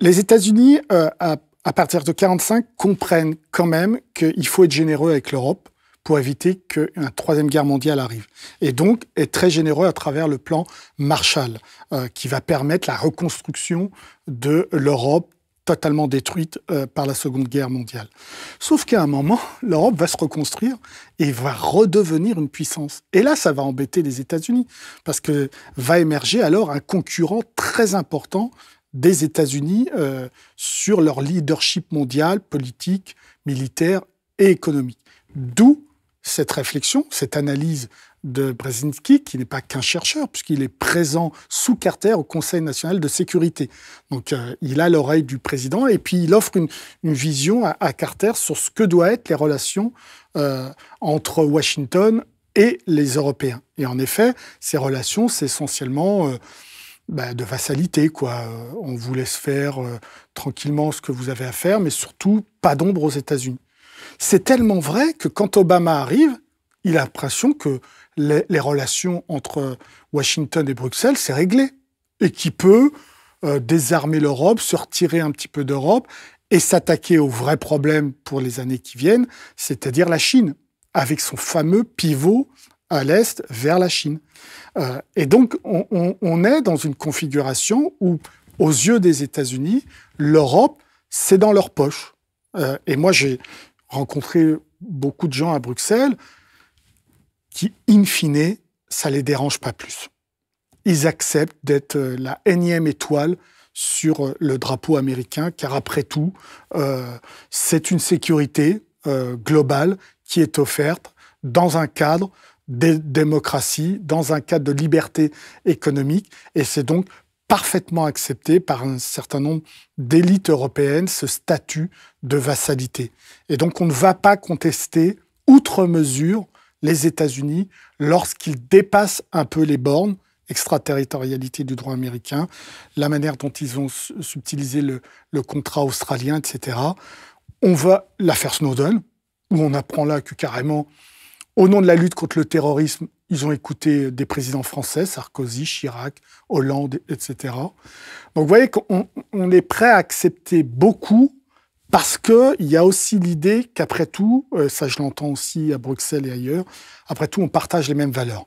Les États-Unis, euh, à, partir de 1945, comprennent quand même qu'il faut être généreux avec l'Europe pour éviter qu'une troisième guerre mondiale arrive. Et donc, être très généreux à travers le plan Marshall, euh, qui va permettre la reconstruction de l'Europe totalement détruite euh, par la Seconde Guerre mondiale. Sauf qu'à un moment, l'Europe va se reconstruire et va redevenir une puissance. Et là, ça va embêter les États-Unis, parce que va émerger alors un concurrent très important des États-Unis euh, sur leur leadership mondial, politique, militaire et économique. D'où cette réflexion, cette analyse de Brzezinski, qui n'est pas qu'un chercheur, puisqu'il est présent sous Carter au Conseil national de sécurité. Donc euh, il a l'oreille du président et puis il offre une, vision à, Carter sur ce que doivent être les relations euh, entre Washington et les Européens. Et en effet, ces relations, c'est essentiellement... Euh, bah, de vassalité, quoi. On vous laisse faire tranquillement ce que vous avez à faire, mais surtout pas d'ombre aux États-Unis. C'est tellement vrai que quand Obama arrive, il a l'impression que les, relations entre Washington et Bruxelles, c'est réglé. Et qui peut euh, désarmer l'Europe, se retirer un petit peu d'Europe et s'attaquer au vrai problème pour les années qui viennent, c'est-à-dire la Chine, avec son fameux pivot à l'Est vers la Chine. Euh, et donc, on, est dans une configuration où, aux yeux des États-Unis, l'Europe, c'est dans leur poche. Euh, et moi, j'ai rencontré beaucoup de gens à Bruxelles qui, in fine, ça les dérange pas plus. Ils acceptent d'être euh, la énième étoile sur euh, le drapeau américain, car après tout, euh, c'est une sécurité globale qui est offerte dans un cadre de démocratie, dans un cadre de liberté économique, et c'est donc parfaitement accepté par un certain nombre d'élites européennes ce statut de vassalité. Et donc on ne va pas contester outre mesure les États-Unis lorsqu'ils dépassent un peu les bornes, extraterritorialité du droit américain, la manière dont ils ont subtilisé le, contrat australien, etc. On va l'affaire Snowden, où on apprend là que carrément, au nom de la lutte contre le terrorisme, ils ont écouté des présidents français, Sarkozy, Chirac, Hollande, etc. Donc vous voyez qu'on est prêt à accepter beaucoup parce qu'il y a aussi l'idée qu'après tout, euh, ça je l'entends aussi à Bruxelles et ailleurs, après tout, on partage les mêmes valeurs.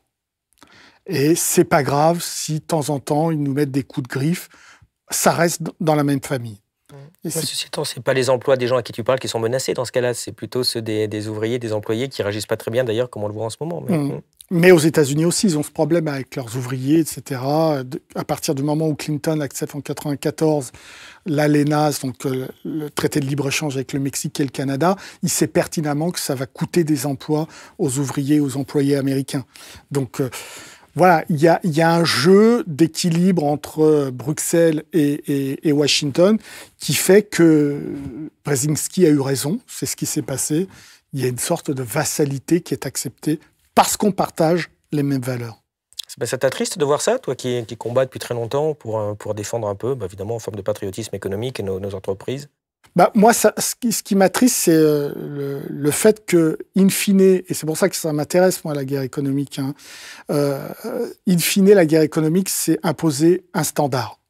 Et c'est pas grave si de temps en temps ils nous mettent des coups de griffe, ça reste dans la même famille. Et ce n'est pas les emplois des gens à qui tu parles qui sont menacés dans ce cas-là, c'est plutôt ceux des, ouvriers, des employés qui ne réagissent pas très bien d'ailleurs, comme on le voit en ce moment. Mais, mm. aux États-Unis aussi, ils ont ce problème avec leurs ouvriers, etc. À partir du moment où Clinton accepte en 1994 l'ALENAS, donc euh, le traité de libre-échange avec le Mexique et le Canada, il sait pertinemment que ça va coûter des emplois aux ouvriers, aux employés américains. Donc. Euh, voilà, il y a, un jeu d'équilibre entre Bruxelles et, Washington qui fait que Brzezinski a eu raison, c'est ce qui s'est passé. Il y a une sorte de vassalité qui est acceptée parce qu'on partage les mêmes valeurs. Ben, ça t'attriste de voir ça, toi qui, combats depuis très longtemps pour, euh, défendre un peu, bah, évidemment, en forme de patriotisme économique et nos entreprises bah, Moi, ça, ce qui, ce m'attriste, c'est euh, le, fait que, in fine, et c'est pour ça que ça m'intéresse, moi, la guerre économique, hein, euh, in fine, la guerre économique, c'est imposer un standard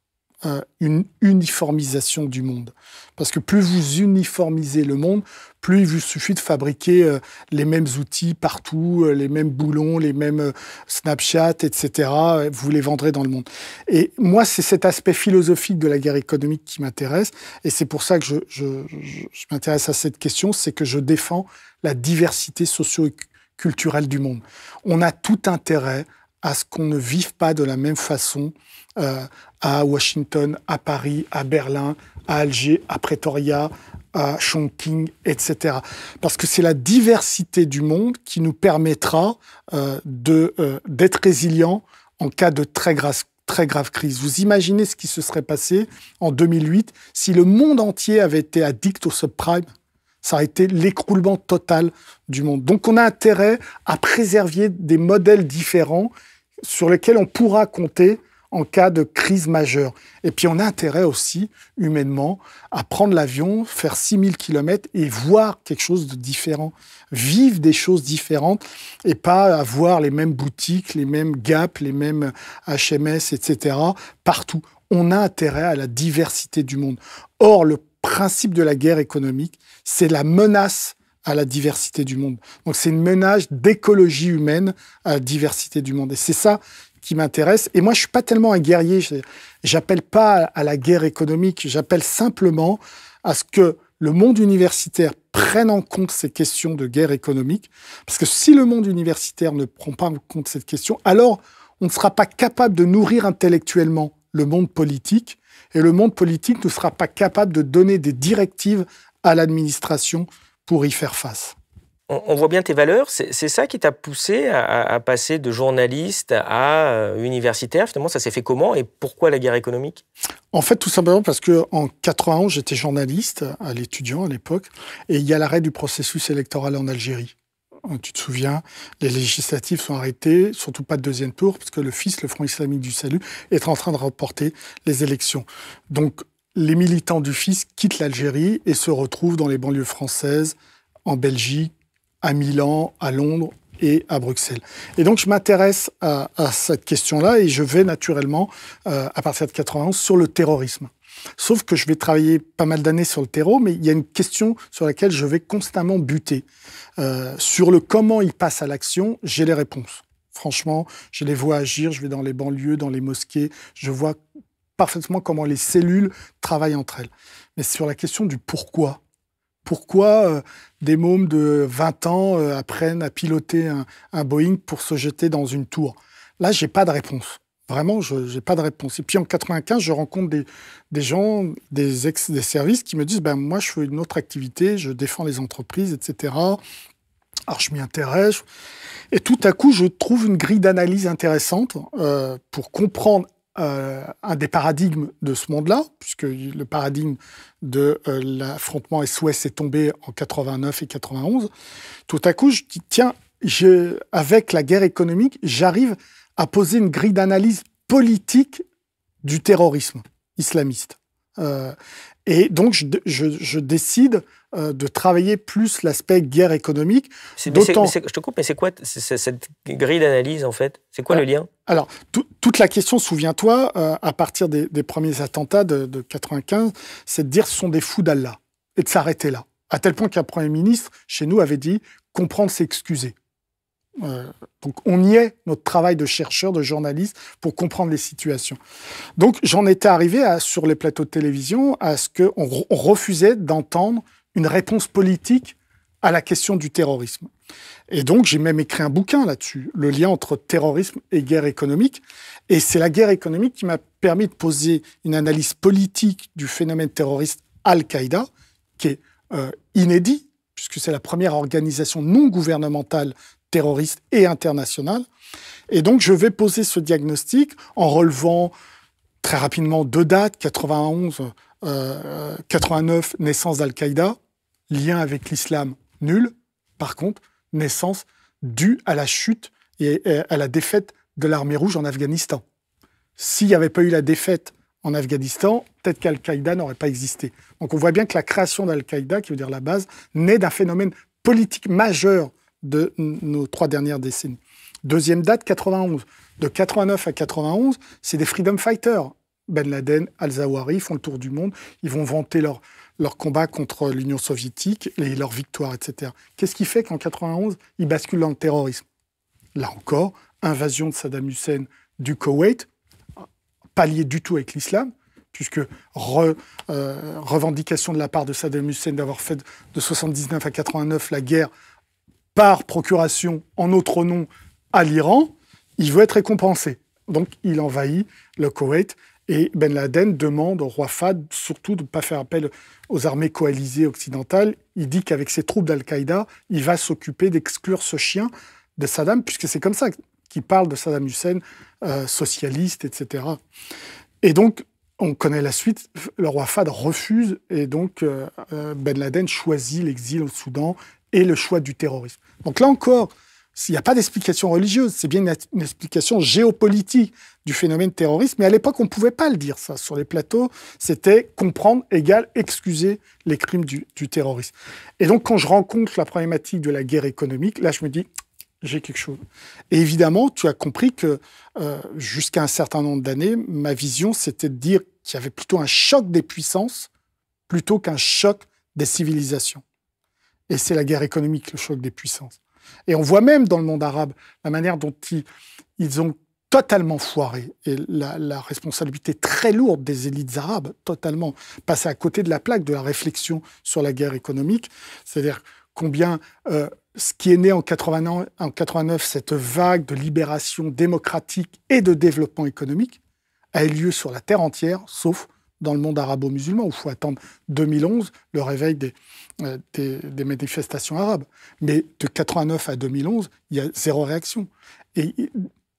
une uniformisation du monde. Parce que plus vous uniformisez le monde, plus il vous suffit de fabriquer euh, les mêmes outils partout, euh, les mêmes boulons, les mêmes euh, Snapchat, etc. Euh, vous les vendrez dans le monde. Et moi, c'est cet aspect philosophique de la guerre économique qui m'intéresse. Et c'est pour ça que je, je m'intéresse à cette question, c'est que je défends la diversité socio-culturelle du monde. On a tout intérêt à ce qu'on ne vive pas de la même façon euh, à Washington, à Paris, à Berlin, à Alger, à Pretoria, à Chongqing, etc. Parce que c'est la diversité du monde qui nous permettra euh, de, euh, d'être résilients en cas de très grave, très grave crise. Vous imaginez ce qui se serait passé en 2008 si le monde entier avait été addict au subprime ça a été l'écroulement total du monde. Donc on a intérêt à préserver des modèles différents sur lesquels on pourra compter en cas de crise majeure. Et puis on a intérêt aussi, humainement, à prendre l'avion, faire 6000 km et voir quelque chose de différent, vivre des choses différentes et pas avoir les mêmes boutiques, les mêmes Gap, les mêmes HMS, etc. partout. On a intérêt à la diversité du monde. Or, le principe de la guerre économique, c'est la menace à la diversité du monde. Donc c'est une ménage d'écologie humaine à la diversité du monde. Et c'est ça qui m'intéresse. Et moi, je suis pas tellement un guerrier. J'appelle pas à la guerre économique. J'appelle simplement à ce que le monde universitaire prenne en compte ces questions de guerre économique. Parce que si le monde universitaire ne prend pas en compte cette question, alors on ne sera pas capable de nourrir intellectuellement le monde politique. Et le monde politique ne sera pas capable de donner des directives à l'administration pour y faire face. On, voit bien tes valeurs. C'est ça qui t'a poussé à, passer de journaliste à euh, universitaire. Finalement, ça s'est fait comment et pourquoi la guerre économique En fait, tout simplement parce que en 91, j'étais journaliste à l'étudiant à l'époque, et il y a l'arrêt du processus électoral en Algérie hein, tu te souviens, les législatives sont arrêtées, surtout pas de deuxième tour, parce que le fils, le Front islamique du salut, est en train de remporter les élections. Donc les militants du FIS quittent l'Algérie et se retrouvent dans les banlieues françaises, en Belgique, à Milan, à Londres et à Bruxelles. Et donc je m'intéresse à, cette question-là et je vais naturellement, euh, à partir de 91, sur le terrorisme. Sauf que je vais travailler pas mal d'années sur le terreau, mais il y a une question sur laquelle je vais constamment buter. Euh, sur le comment ils passent à l'action, j'ai les réponses. Franchement, je les vois agir, je vais dans les banlieues, dans les mosquées, je vois parfaitement comment les cellules travaillent entre elles. Mais sur la question du pourquoi, pourquoi euh, des mômes de 20 ans euh, apprennent à piloter un, Boeing pour se jeter dans une tour Là, j'ai pas de réponse. Vraiment, je n'ai pas de réponse. Et puis en 95, je rencontre des, gens, des ex des services qui me disent ben, Moi, je fais une autre activité, je défends les entreprises, etc. Alors, je m'y intéresse. Et tout à coup, je trouve une grille d'analyse intéressante euh, pour comprendre euh, un des paradigmes de ce monde-là, puisque le paradigme de euh, l'affrontement SOS est tombé en 89 et 91. Tout à coup, je dis tiens, avec la guerre économique, j'arrive à poser une grille d'analyse politique du terrorisme islamiste. Euh, et donc, je, décide euh, de travailler plus l'aspect guerre économique. D'autant... je te coupe, mais c'est quoi cette grille d'analyse, en fait C'est quoi le ah, lien Alors, toute la question, souviens-toi, euh, à partir des, premiers attentats de, 1995, 95, c'est de dire ce sont des fous d'Allah et de s'arrêter là. À tel point qu'un Premier ministre, chez nous, avait dit comprendre, c'est excuser ». Euh, donc on y est, notre travail de chercheur, de journaliste, pour comprendre les situations. Donc j'en étais arrivé sur les plateaux de télévision à ce qu'on refusait d'entendre une réponse politique à la question du terrorisme. Et donc j'ai même écrit un bouquin là-dessus, le lien entre terrorisme et guerre économique. Et c'est la guerre économique qui m'a permis de poser une analyse politique du phénomène terroriste Al-Qaïda, qui est euh, inédit puisque c'est la première organisation non gouvernementale terroriste et international. Et donc, je vais poser ce diagnostic en relevant très rapidement deux dates, 91, 89, euh, naissance d'Al-Qaïda, lien avec l'islam nul, par contre, naissance due à la chute et à la défaite de l'armée rouge en Afghanistan. S'il n'y avait pas eu la défaite en Afghanistan, peut-être qu'Al-Qaïda n'aurait pas existé. Donc on voit bien que la création d'Al-Qaïda, qui veut dire la base, naît d'un phénomène politique majeur de nos trois dernières décennies. Deuxième date, 91. De 89 à 91, c'est des freedom fighters. Ben Laden, Al-Zawahiri font le tour du monde. Ils vont vanter leur, leur combat contre l'Union soviétique et leur victoire, etc. Qu'est-ce qui fait qu'en 91, ils basculent dans le terrorisme Là encore, invasion de Saddam Hussein du Koweït, pas lié du tout avec l'islam, puisque euh, revendication de la part de Saddam Hussein d'avoir fait de 79 à 89 la guerre par procuration en notre nom à l'Iran, il veut être récompensé. Donc il envahit le Koweït et Ben Laden demande au roi Fahd surtout de ne pas faire appel aux armées coalisées occidentales. Il dit qu'avec ses troupes d'Al-Qaïda, il va s'occuper d'exclure ce chien de Saddam, puisque c'est comme ça qu'il parle de Saddam Hussein, euh, socialiste, etc. Et donc, on connaît la suite. Le roi Fahd refuse et donc euh, euh, Ben Laden choisit l'exil au Soudan et le choix du terrorisme. Donc là encore, s'il n'y a pas d'explication religieuse, c'est bien une, explication géopolitique du phénomène terroriste. Mais à l'époque, on ne pouvait pas le dire, ça. Sur les plateaux, c'était comprendre égal excuser les crimes du, du terrorisme. Et donc, quand je rencontre la problématique de la guerre économique, là, je me dis, j'ai quelque chose. Et évidemment, tu as compris que euh, jusqu'à un certain nombre d'années, ma vision, c'était de dire qu'il y avait plutôt un choc des puissances plutôt qu'un choc des civilisations. Et c'est la guerre économique, le choc des puissances. Et on voit même dans le monde arabe la manière dont ils, ils ont totalement foiré. Et la, responsabilité très lourde des élites arabes, totalement passée à côté de la plaque de la réflexion sur la guerre économique. C'est-à-dire combien euh, ce qui est né en 89, en 89, cette vague de libération démocratique et de développement économique, a eu lieu sur la terre entière, sauf dans le monde arabo-musulman, où il faut attendre 2011, le réveil des, euh, des, manifestations arabes. Mais de 89 à 2011, il y a zéro réaction. Et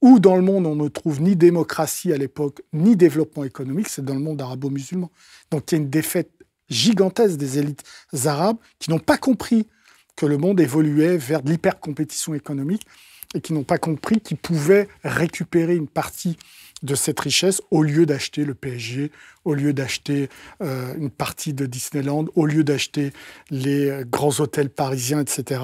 où dans le monde on ne trouve ni démocratie à l'époque, ni développement économique, c'est dans le monde arabo-musulman. Donc il y a une défaite gigantesque des élites arabes qui n'ont pas compris que le monde évoluait vers de l'hypercompétition économique et qui n'ont pas compris qu'ils pouvaient récupérer une partie de cette richesse au lieu d'acheter le PSG, au lieu d'acheter euh, une partie de Disneyland, au lieu d'acheter les euh, grands hôtels parisiens, etc.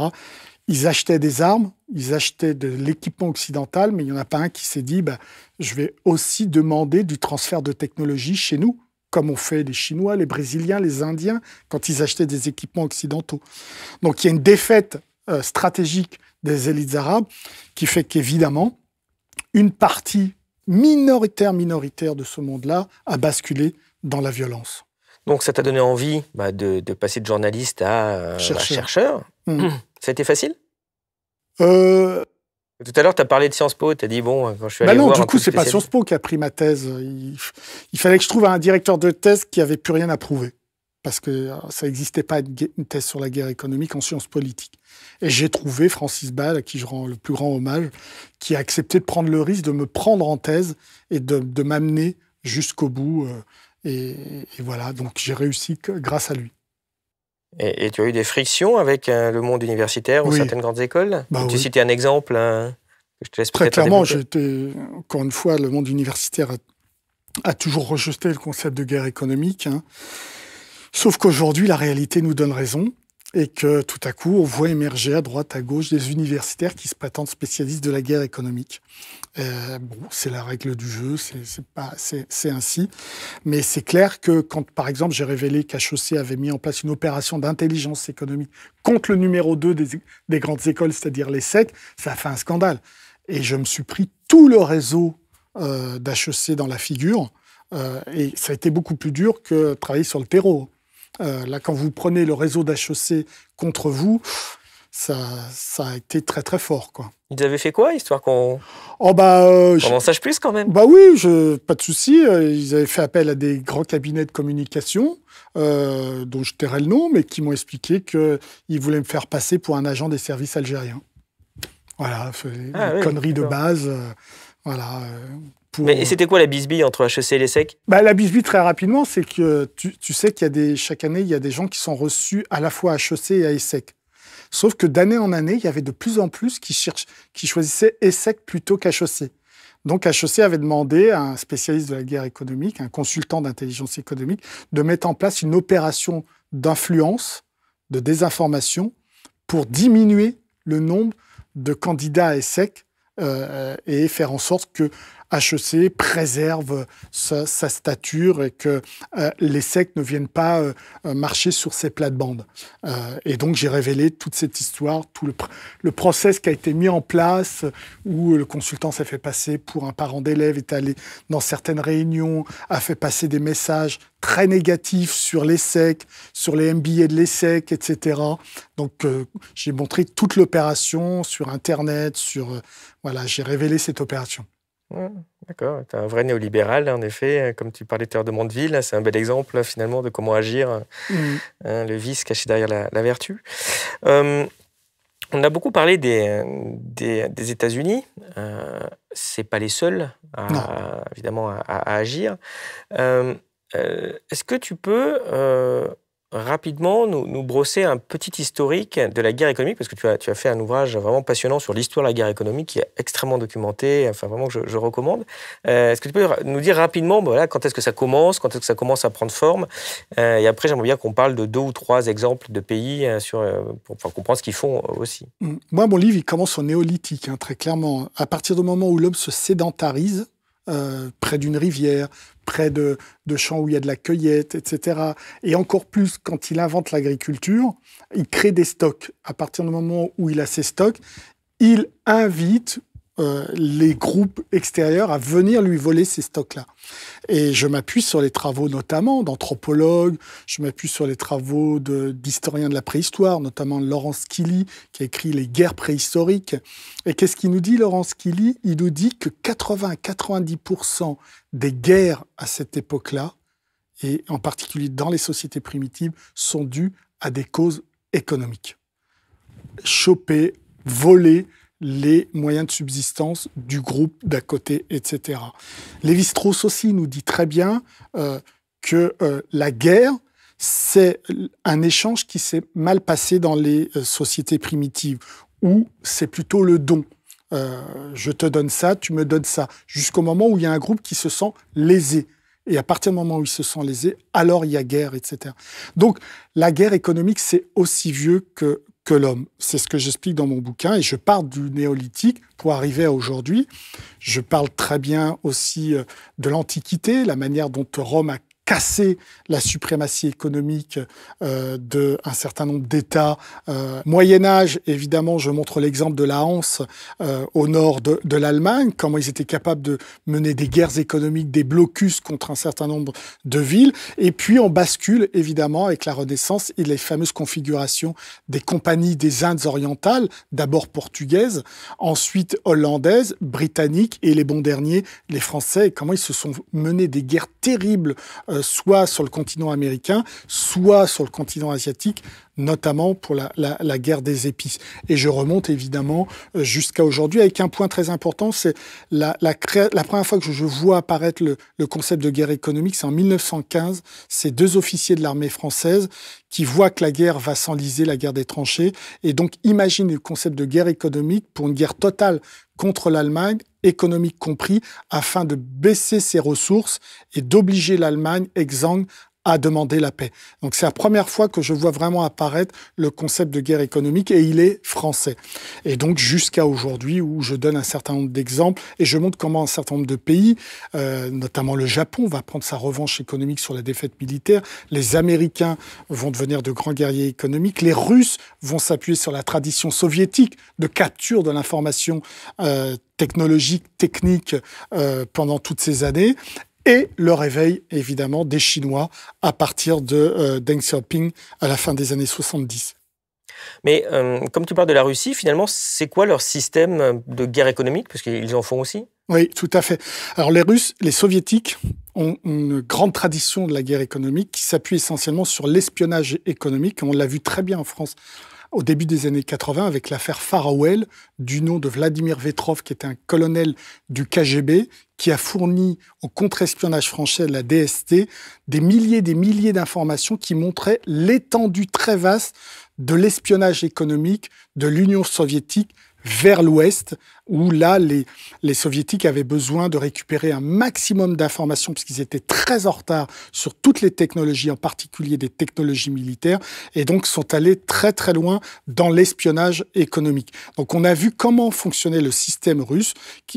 Ils achetaient des armes, ils achetaient de l'équipement occidental, mais il n'y en a pas un qui s'est dit bah, je vais aussi demander du transfert de technologie chez nous, comme ont fait les Chinois, les Brésiliens, les Indiens, quand ils achetaient des équipements occidentaux. Donc il y a une défaite euh, stratégique des élites arabes qui fait qu'évidemment, une partie minoritaire, minoritaire de ce monde-là a basculé dans la violence. Donc ça t'a donné envie bah, de, passer de journaliste à euh, bah, chercheur. Mm. Hum. Ça a été facile euh, Tout à l'heure, tu as parlé de Sciences Po, tu as dit, bon, euh, quand je suis bah allé non, du coup, c'est pas Sciences Po qui a pris ma thèse. Il... fallait que je trouve un directeur de thèse qui avait plus rien à prouver parce que euh, ça n'existait pas une thèse sur la guerre économique en sciences politiques. Et j'ai trouvé Francis Ball, à qui je rends le plus grand hommage, qui a accepté de prendre le risque de me prendre en thèse et de, m'amener jusqu'au bout. Euh, et, voilà, donc j'ai réussi grâce à lui. Et, tu as eu des frictions avec euh, le monde universitaire ou certaines grandes écoles bah Tu citais un exemple hein, je te laisse Très clairement, j'étais, encore une fois, le monde universitaire a, toujours rejeté le concept de guerre économique. Hein. Sauf qu'aujourd'hui, la réalité nous donne raison et que tout à coup, on voit émerger à droite, à gauche des universitaires qui se prétendent spécialistes de la guerre économique. Euh, bon, c'est la règle du jeu, c'est ainsi. Mais c'est clair que quand, par exemple, j'ai révélé qu'HEC avait mis en place une opération d'intelligence économique contre le numéro 2 des, grandes écoles, c'est-à-dire les SEC, ça a fait un scandale. Et je me suis pris tout le réseau euh, d'HEC dans la figure. Euh, et ça a été beaucoup plus dur que travailler sur le terreau. Euh, là, quand vous prenez le réseau d'HEC contre vous, ça, a été très très fort. Quoi. Ils avaient fait quoi, histoire qu'on oh bah, euh, en sache plus quand même Bah oui, je... pas de souci. Euh, ils avaient fait appel à des grands cabinets de communication, dont je tairai le nom, mais qui m'ont expliqué qu'ils voulaient me faire passer pour un agent des services algériens. Voilà, ah une connerie de base. Voilà. Euh, Mais c'était quoi la bisbille entre HEC et l'ESSEC bah, La bisbille, très rapidement, c'est que tu, sais qu'il y a des, chaque année, il y a des gens qui sont reçus à la fois à HEC et à ESSEC. Sauf que d'année en année, il y avait de plus en plus qui, cherchent, qui choisissaient ESSEC plutôt qu'HEC. Donc HEC avait demandé à un spécialiste de la guerre économique, un consultant d'intelligence économique, de mettre en place une opération d'influence, de désinformation, pour diminuer le nombre de candidats à ESSEC euh, et faire en sorte que HEC préserve sa, stature et que euh, les ne viennent pas euh, euh, marcher sur ses plates-bandes. Euh, et donc j'ai révélé toute cette histoire, tout le, le, process qui a été mis en place, où le consultant s'est fait passer pour un parent d'élève, est allé dans certaines réunions, a fait passer des messages très négatifs sur l'ESSEC, sur les MBA de l'ESSEC, etc. Donc j'ai montré toute l'opération sur Internet, sur... voilà, j'ai révélé cette opération. D'accord, tu es un vrai néolibéral, en effet. Euh, comme tu parlais tout à l'heure de Mondeville, c'est un bel exemple finalement de comment agir, euh, mm. hein, le vice caché derrière la, vertu. Euh, on a beaucoup parlé des, des, États-Unis. Euh, c'est pas les seuls, évidemment, à, agir. Est-ce que tu peux rapidement nous, brosser un petit historique de la guerre économique, parce que tu as, tu as fait un ouvrage vraiment passionnant sur l'histoire de la guerre économique, qui est extrêmement documenté, enfin vraiment que je, recommande. Euh, est-ce que tu peux nous dire rapidement voilà, quand est-ce que ça commence, quand est-ce que ça commence à prendre forme euh, Et après, j'aimerais bien qu'on parle de deux ou trois exemples de pays euh, pour, comprendre ce qu'ils font aussi. Mmh. Moi, mon livre, il commence au néolithique, hein, très clairement. À partir du moment où l'homme se sédentarise, près d'une rivière, près de, champs où il y a de la cueillette, etc. Et encore plus, quand il invente l'agriculture, il crée des stocks. À partir du moment où il a ses stocks, il invite euh, les groupes extérieurs à venir lui voler ces stocks-là. Et je m'appuie sur les travaux notamment d'anthropologues, je m'appuie sur les travaux d'historiens de, la préhistoire, notamment Laurence Killy, qui a écrit Les guerres préhistoriques. Et qu'est-ce qu'il nous dit, Laurence Killy Il nous dit que 80-90% des guerres à cette époque-là, et en particulier dans les sociétés primitives, sont dues à des causes économiques. Choper, voler, les moyens de subsistance du groupe d'à côté, etc. Lévi-Strauss aussi nous dit très bien euh, que euh, la guerre, c'est un échange qui s'est mal passé dans les euh, sociétés primitives, où c'est plutôt le don. je te donne ça, tu me donnes ça, jusqu'au moment où il y a un groupe qui se sent lésé. Et à partir du moment où il se sent lésé, alors il y a guerre, etc. Donc la guerre économique, c'est aussi vieux que l'homme. C'est ce que j'explique dans mon bouquin et je pars du néolithique pour arriver à aujourd'hui. Je parle très bien aussi euh, de l'Antiquité, la manière dont Rome a casser la suprématie économique euh, d'un certain nombre d'États. Euh, Moyen Âge, évidemment, je montre l'exemple de la Hanse euh, au nord de, de l'Allemagne, comment ils étaient capables de mener des guerres économiques, des blocus contre un certain nombre de villes. Et puis on bascule, évidemment, avec la Renaissance et les fameuses configurations des compagnies des Indes orientales, d'abord portugaises, ensuite hollandaises, britanniques et les bons derniers, les Français, comment ils se sont menés des guerres terribles. Euh, euh, soit sur le continent américain, soit sur le continent asiatique, notamment pour la, guerre des épices. Et je remonte évidemment euh, jusqu'à aujourd'hui avec un point très important, c'est la, première fois que je vois apparaître le, concept de guerre économique, c'est en 1915, ces deux officiers de l'armée française qui voient que la guerre va s'enliser, la guerre des tranchées, et donc imaginent le concept de guerre économique pour une guerre totale contre l'Allemagne économique compris, afin de baisser ses ressources et d'obliger l'Allemagne exsangue à demander la paix. Donc c'est la première fois que je vois vraiment apparaître le concept de guerre économique et il est français. Et donc jusqu'à aujourd'hui où je donne un certain nombre d'exemples et je montre comment un certain nombre de pays, euh, notamment le Japon, va prendre sa revanche économique sur la défaite militaire, les Américains vont devenir de grands guerriers économiques, les Russes vont s'appuyer sur la tradition soviétique de capture de l'information euh, technologique, technique euh, pendant toutes ces années et le réveil évidemment des Chinois à partir de euh, Deng Xiaoping à la fin des années 70. Mais euh, comme tu parles de la Russie, finalement, c'est quoi leur système euh, de guerre économique Parce qu'ils en font aussi. Oui, tout à fait. Alors les Russes, les Soviétiques ont une grande tradition de la guerre économique qui s'appuie essentiellement sur l'espionnage économique. On l'a vu très bien en France au début des années 80 avec l'affaire Farouel, du nom de Vladimir Vetrov, qui était un colonel du KGB, qui a fourni au contre-espionnage français, la DST, des milliers et des milliers d'informations qui montraient l'étendue très vaste de l'espionnage économique de l'Union soviétique vers l'ouest, où là, les, les soviétiques avaient besoin de récupérer un maximum d'informations, puisqu'ils étaient très en retard sur toutes les technologies, en particulier des technologies militaires, et donc sont allés très très loin dans l'espionnage économique. Donc on a vu comment fonctionnait le système russe,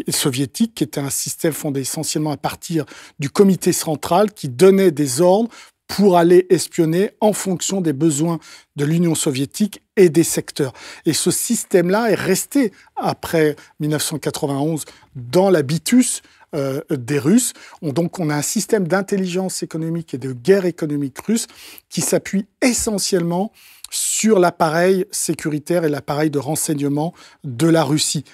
soviétique, qui était un système fondé essentiellement à partir du comité central, qui donnait des ordres pour aller espionner en fonction des besoins de l'Union soviétique et des secteurs. Et ce système-là est resté après 1991 dans l'habitus euh, des Russes. donc on a un système d'intelligence économique et de guerre économique russe qui s'appuie essentiellement sur l'appareil sécuritaire et l'appareil de renseignement de la Russie.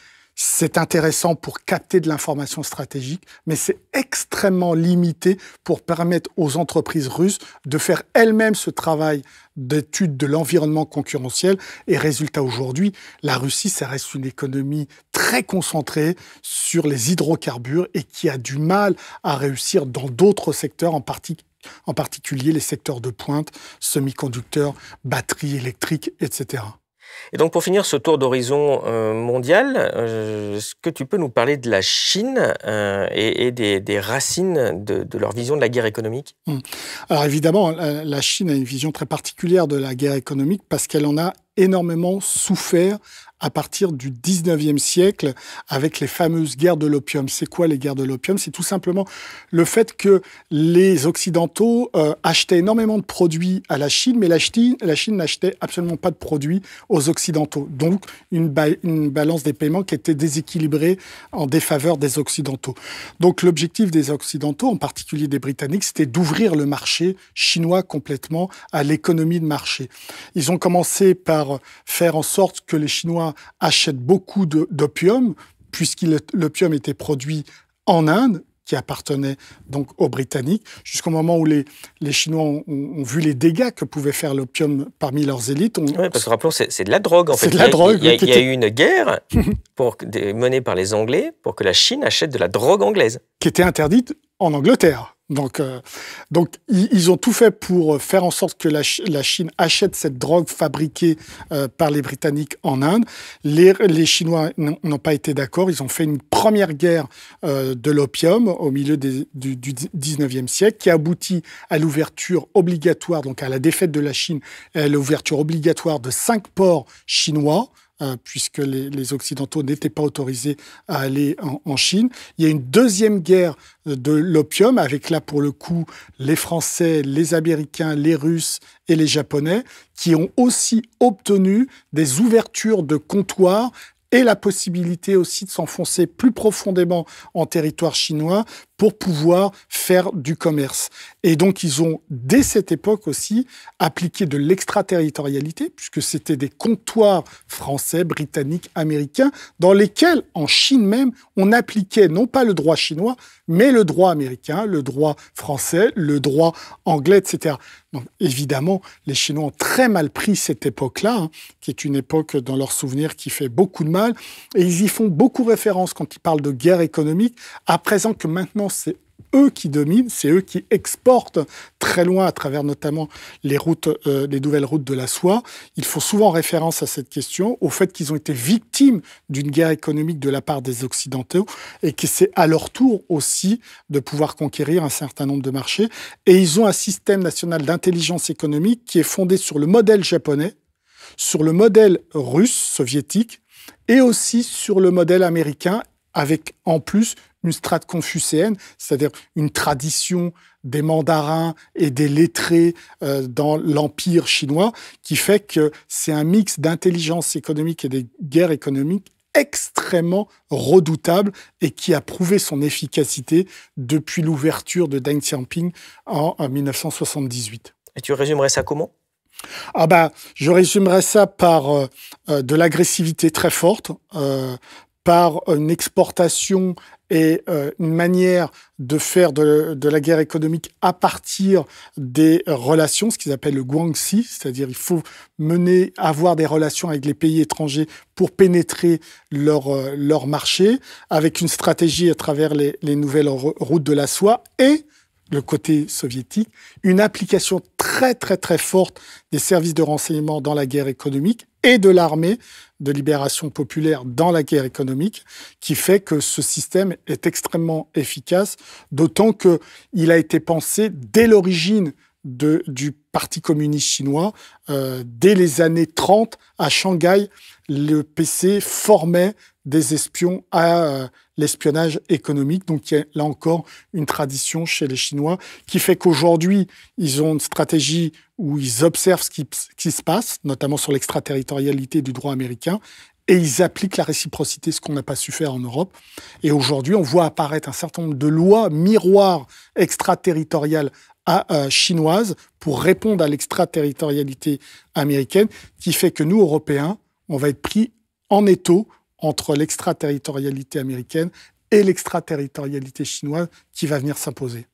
C'est intéressant pour capter de l'information stratégique, mais c'est extrêmement limité pour permettre aux entreprises russes de faire elles-mêmes ce travail d'études de l'environnement concurrentiel. Et résultat, aujourd'hui, la Russie, ça reste une économie très concentrée sur les hydrocarbures et qui a du mal à réussir dans d'autres secteurs, en, en particulier les secteurs de pointe, semi-conducteurs, batteries électriques, etc. Et donc pour finir ce tour d'horizon euh, mondial, euh, est-ce que tu peux nous parler de la Chine euh, et, des, racines de, de, leur vision de la guerre économique hmm. Alors évidemment, la Chine a une vision très particulière de la guerre économique parce qu'elle en a énormément souffert à partir du 19e siècle avec les fameuses guerres de l'opium. C'est quoi les guerres de l'opium C'est tout simplement le fait que les Occidentaux euh, achetaient énormément de produits à la Chine, mais la Chine, n'achetait absolument pas de produits aux Occidentaux. Donc une, une balance des paiements qui était déséquilibrée en défaveur des Occidentaux. Donc l'objectif des Occidentaux, en particulier des Britanniques, c'était d'ouvrir le marché chinois complètement à l'économie de marché. Ils ont commencé par faire en sorte que les Chinois achète achètent beaucoup d'opium, puisque l'opium était produit en Inde, qui appartenait donc aux Britanniques, jusqu'au moment où les, Chinois ont, vu les dégâts que pouvait faire l'opium parmi leurs élites. Oui, parce que rappelons, c'est de la drogue en fait. C'est de la drogue. Il y a, eu une guerre <laughs> menée par les Anglais pour que la Chine achète de la drogue anglaise. Qui était interdite en Angleterre. Donc, euh, donc ils, ont tout fait pour euh, faire en sorte que la, Chine achète cette drogue fabriquée euh, par les Britanniques en Inde. Les, Chinois n'ont pas été d'accord. Ils ont fait une première guerre de l'opium au milieu du, du, 19e siècle qui a aboutit à l'ouverture obligatoire, donc à la défaite de la Chine, à l'ouverture obligatoire de cinq ports chinois Hein, puisque les, Occidentaux n'étaient pas autorisés à aller en, en, Chine. Il y a une deuxième guerre euh, de l'opium, avec là pour le coup les Français, les Américains, les Russes et les Japonais, qui ont aussi obtenu des ouvertures de comptoirs et la possibilité aussi de s'enfoncer plus profondément en territoire chinois pour pouvoir faire du commerce. Et donc, ils ont, dès cette époque aussi, appliqué de l'extraterritorialité, puisque c'était des comptoirs français, britanniques, américains, dans lesquels, en Chine même, on appliquait non pas le droit chinois, mais le droit américain, le droit français, le droit anglais, etc. Donc, évidemment, les Chinois ont très mal pris cette époque-là, hein, qui est une époque dans leurs souvenirs qui fait beaucoup de mal, et ils y font beaucoup référence quand ils parlent de guerre économique, à présent que maintenant c'est eux qui dominent, c'est eux qui exportent très loin à travers notamment les euh, les nouvelles routes de la soie. Ils font souvent référence à cette question, au fait qu'ils ont été victimes d'une guerre économique de la part des Occidentaux et que c'est à leur tour aussi de pouvoir conquérir un certain nombre de marchés. Et ils ont un système national d'intelligence économique qui est fondé sur le modèle japonais, sur le modèle russe, soviétique, et aussi sur le modèle américain avec en plus une strate confucéenne, c'est-à-dire une tradition des mandarins et des lettrés euh, dans l'empire chinois, qui fait que c'est un mix d'intelligence économique et des guerres économiques extrêmement redoutable et qui a prouvé son efficacité depuis l'ouverture de Deng Xiaoping en, 1978. Et tu résumerais ça comment ah bah, je résumerais ça par euh, euh, de l'agressivité très forte, par une exportation et euh, une manière de faire de, la guerre économique à partir des relations, ce qu'ils appellent le guangxi, c'est-à-dire il faut mener, avoir des relations avec les pays étrangers pour pénétrer leur, euh, leur marché, avec une stratégie à travers les, les nouvelles routes de la soie et le côté soviétique, une application très très très forte des services de renseignement dans la guerre économique et de l'armée de libération populaire dans la guerre économique qui fait que ce système est extrêmement efficace, d'autant qu'il a été pensé dès l'origine du Parti communiste chinois. Euh, dès les années 30, à Shanghai, le PC formait des espions à euh, l'espionnage économique. Donc il y a là encore une tradition chez les Chinois qui fait qu'aujourd'hui, ils ont une stratégie où ils observent ce qui, se passe, notamment sur l'extraterritorialité du droit américain, et ils appliquent la réciprocité, ce qu'on n'a pas su faire en Europe. Et aujourd'hui, on voit apparaître un certain nombre de lois miroirs extraterritoriales euh, chinoises pour répondre à l'extraterritorialité américaine, qui fait que nous, Européens, on va être pris en étau entre l'extraterritorialité américaine et l'extraterritorialité chinoise qui va venir s'imposer.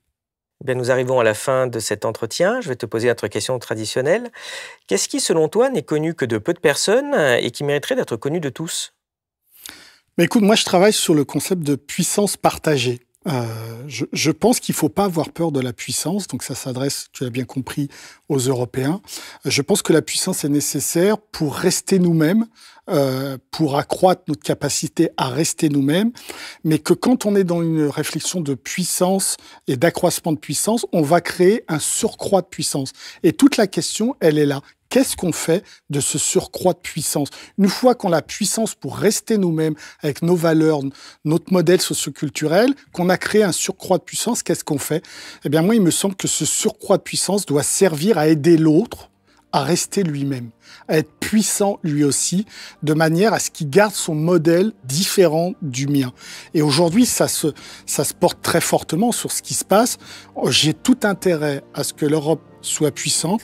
Eh bien, nous arrivons à la fin de cet entretien. Je vais te poser notre question traditionnelle. Qu'est-ce qui, selon toi, n'est connu que de peu de personnes et qui mériterait d'être connu de tous Mais Écoute, moi, je travaille sur le concept de puissance partagée. Euh, je, je, pense qu'il ne faut pas avoir peur de la puissance, donc ça s'adresse, tu l'as bien compris, aux Européens. Je pense que la puissance est nécessaire pour rester nous-mêmes, euh, pour accroître notre capacité à rester nous-mêmes, mais que quand on est dans une réflexion de puissance et d'accroissement de puissance, on va créer un surcroît de puissance. Et toute la question, elle est là. Qu'est-ce qu'on fait de ce surcroît de puissance Une fois qu'on a puissance pour rester nous-mêmes avec nos valeurs, notre modèle socioculturel, qu'on a créé un surcroît de puissance, qu'est-ce qu'on fait Eh bien, moi, il me semble que ce surcroît de puissance doit servir à aider l'autre à rester lui-même, à être puissant lui aussi, de manière à ce qu'il garde son modèle différent du mien. Et aujourd'hui, ça se, ça se porte très fortement sur ce qui se passe. J'ai tout intérêt à ce que l'Europe soit puissante,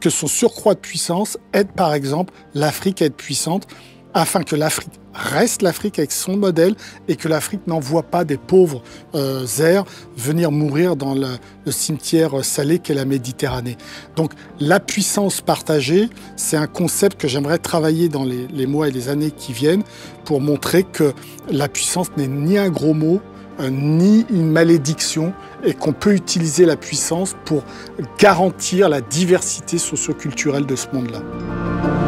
que son surcroît de puissance aide par exemple l'Afrique à être puissante afin que l'Afrique reste l'Afrique avec son modèle et que l'Afrique n'envoie pas des pauvres euh, airs venir mourir dans le, cimetière salé qu'est la Méditerranée. Donc la puissance partagée, c'est un concept que j'aimerais travailler dans les, mois et les années qui viennent pour montrer que la puissance n'est ni un gros mot, euh, ni une malédiction et qu'on peut utiliser la puissance pour garantir la diversité socioculturelle de ce monde-là.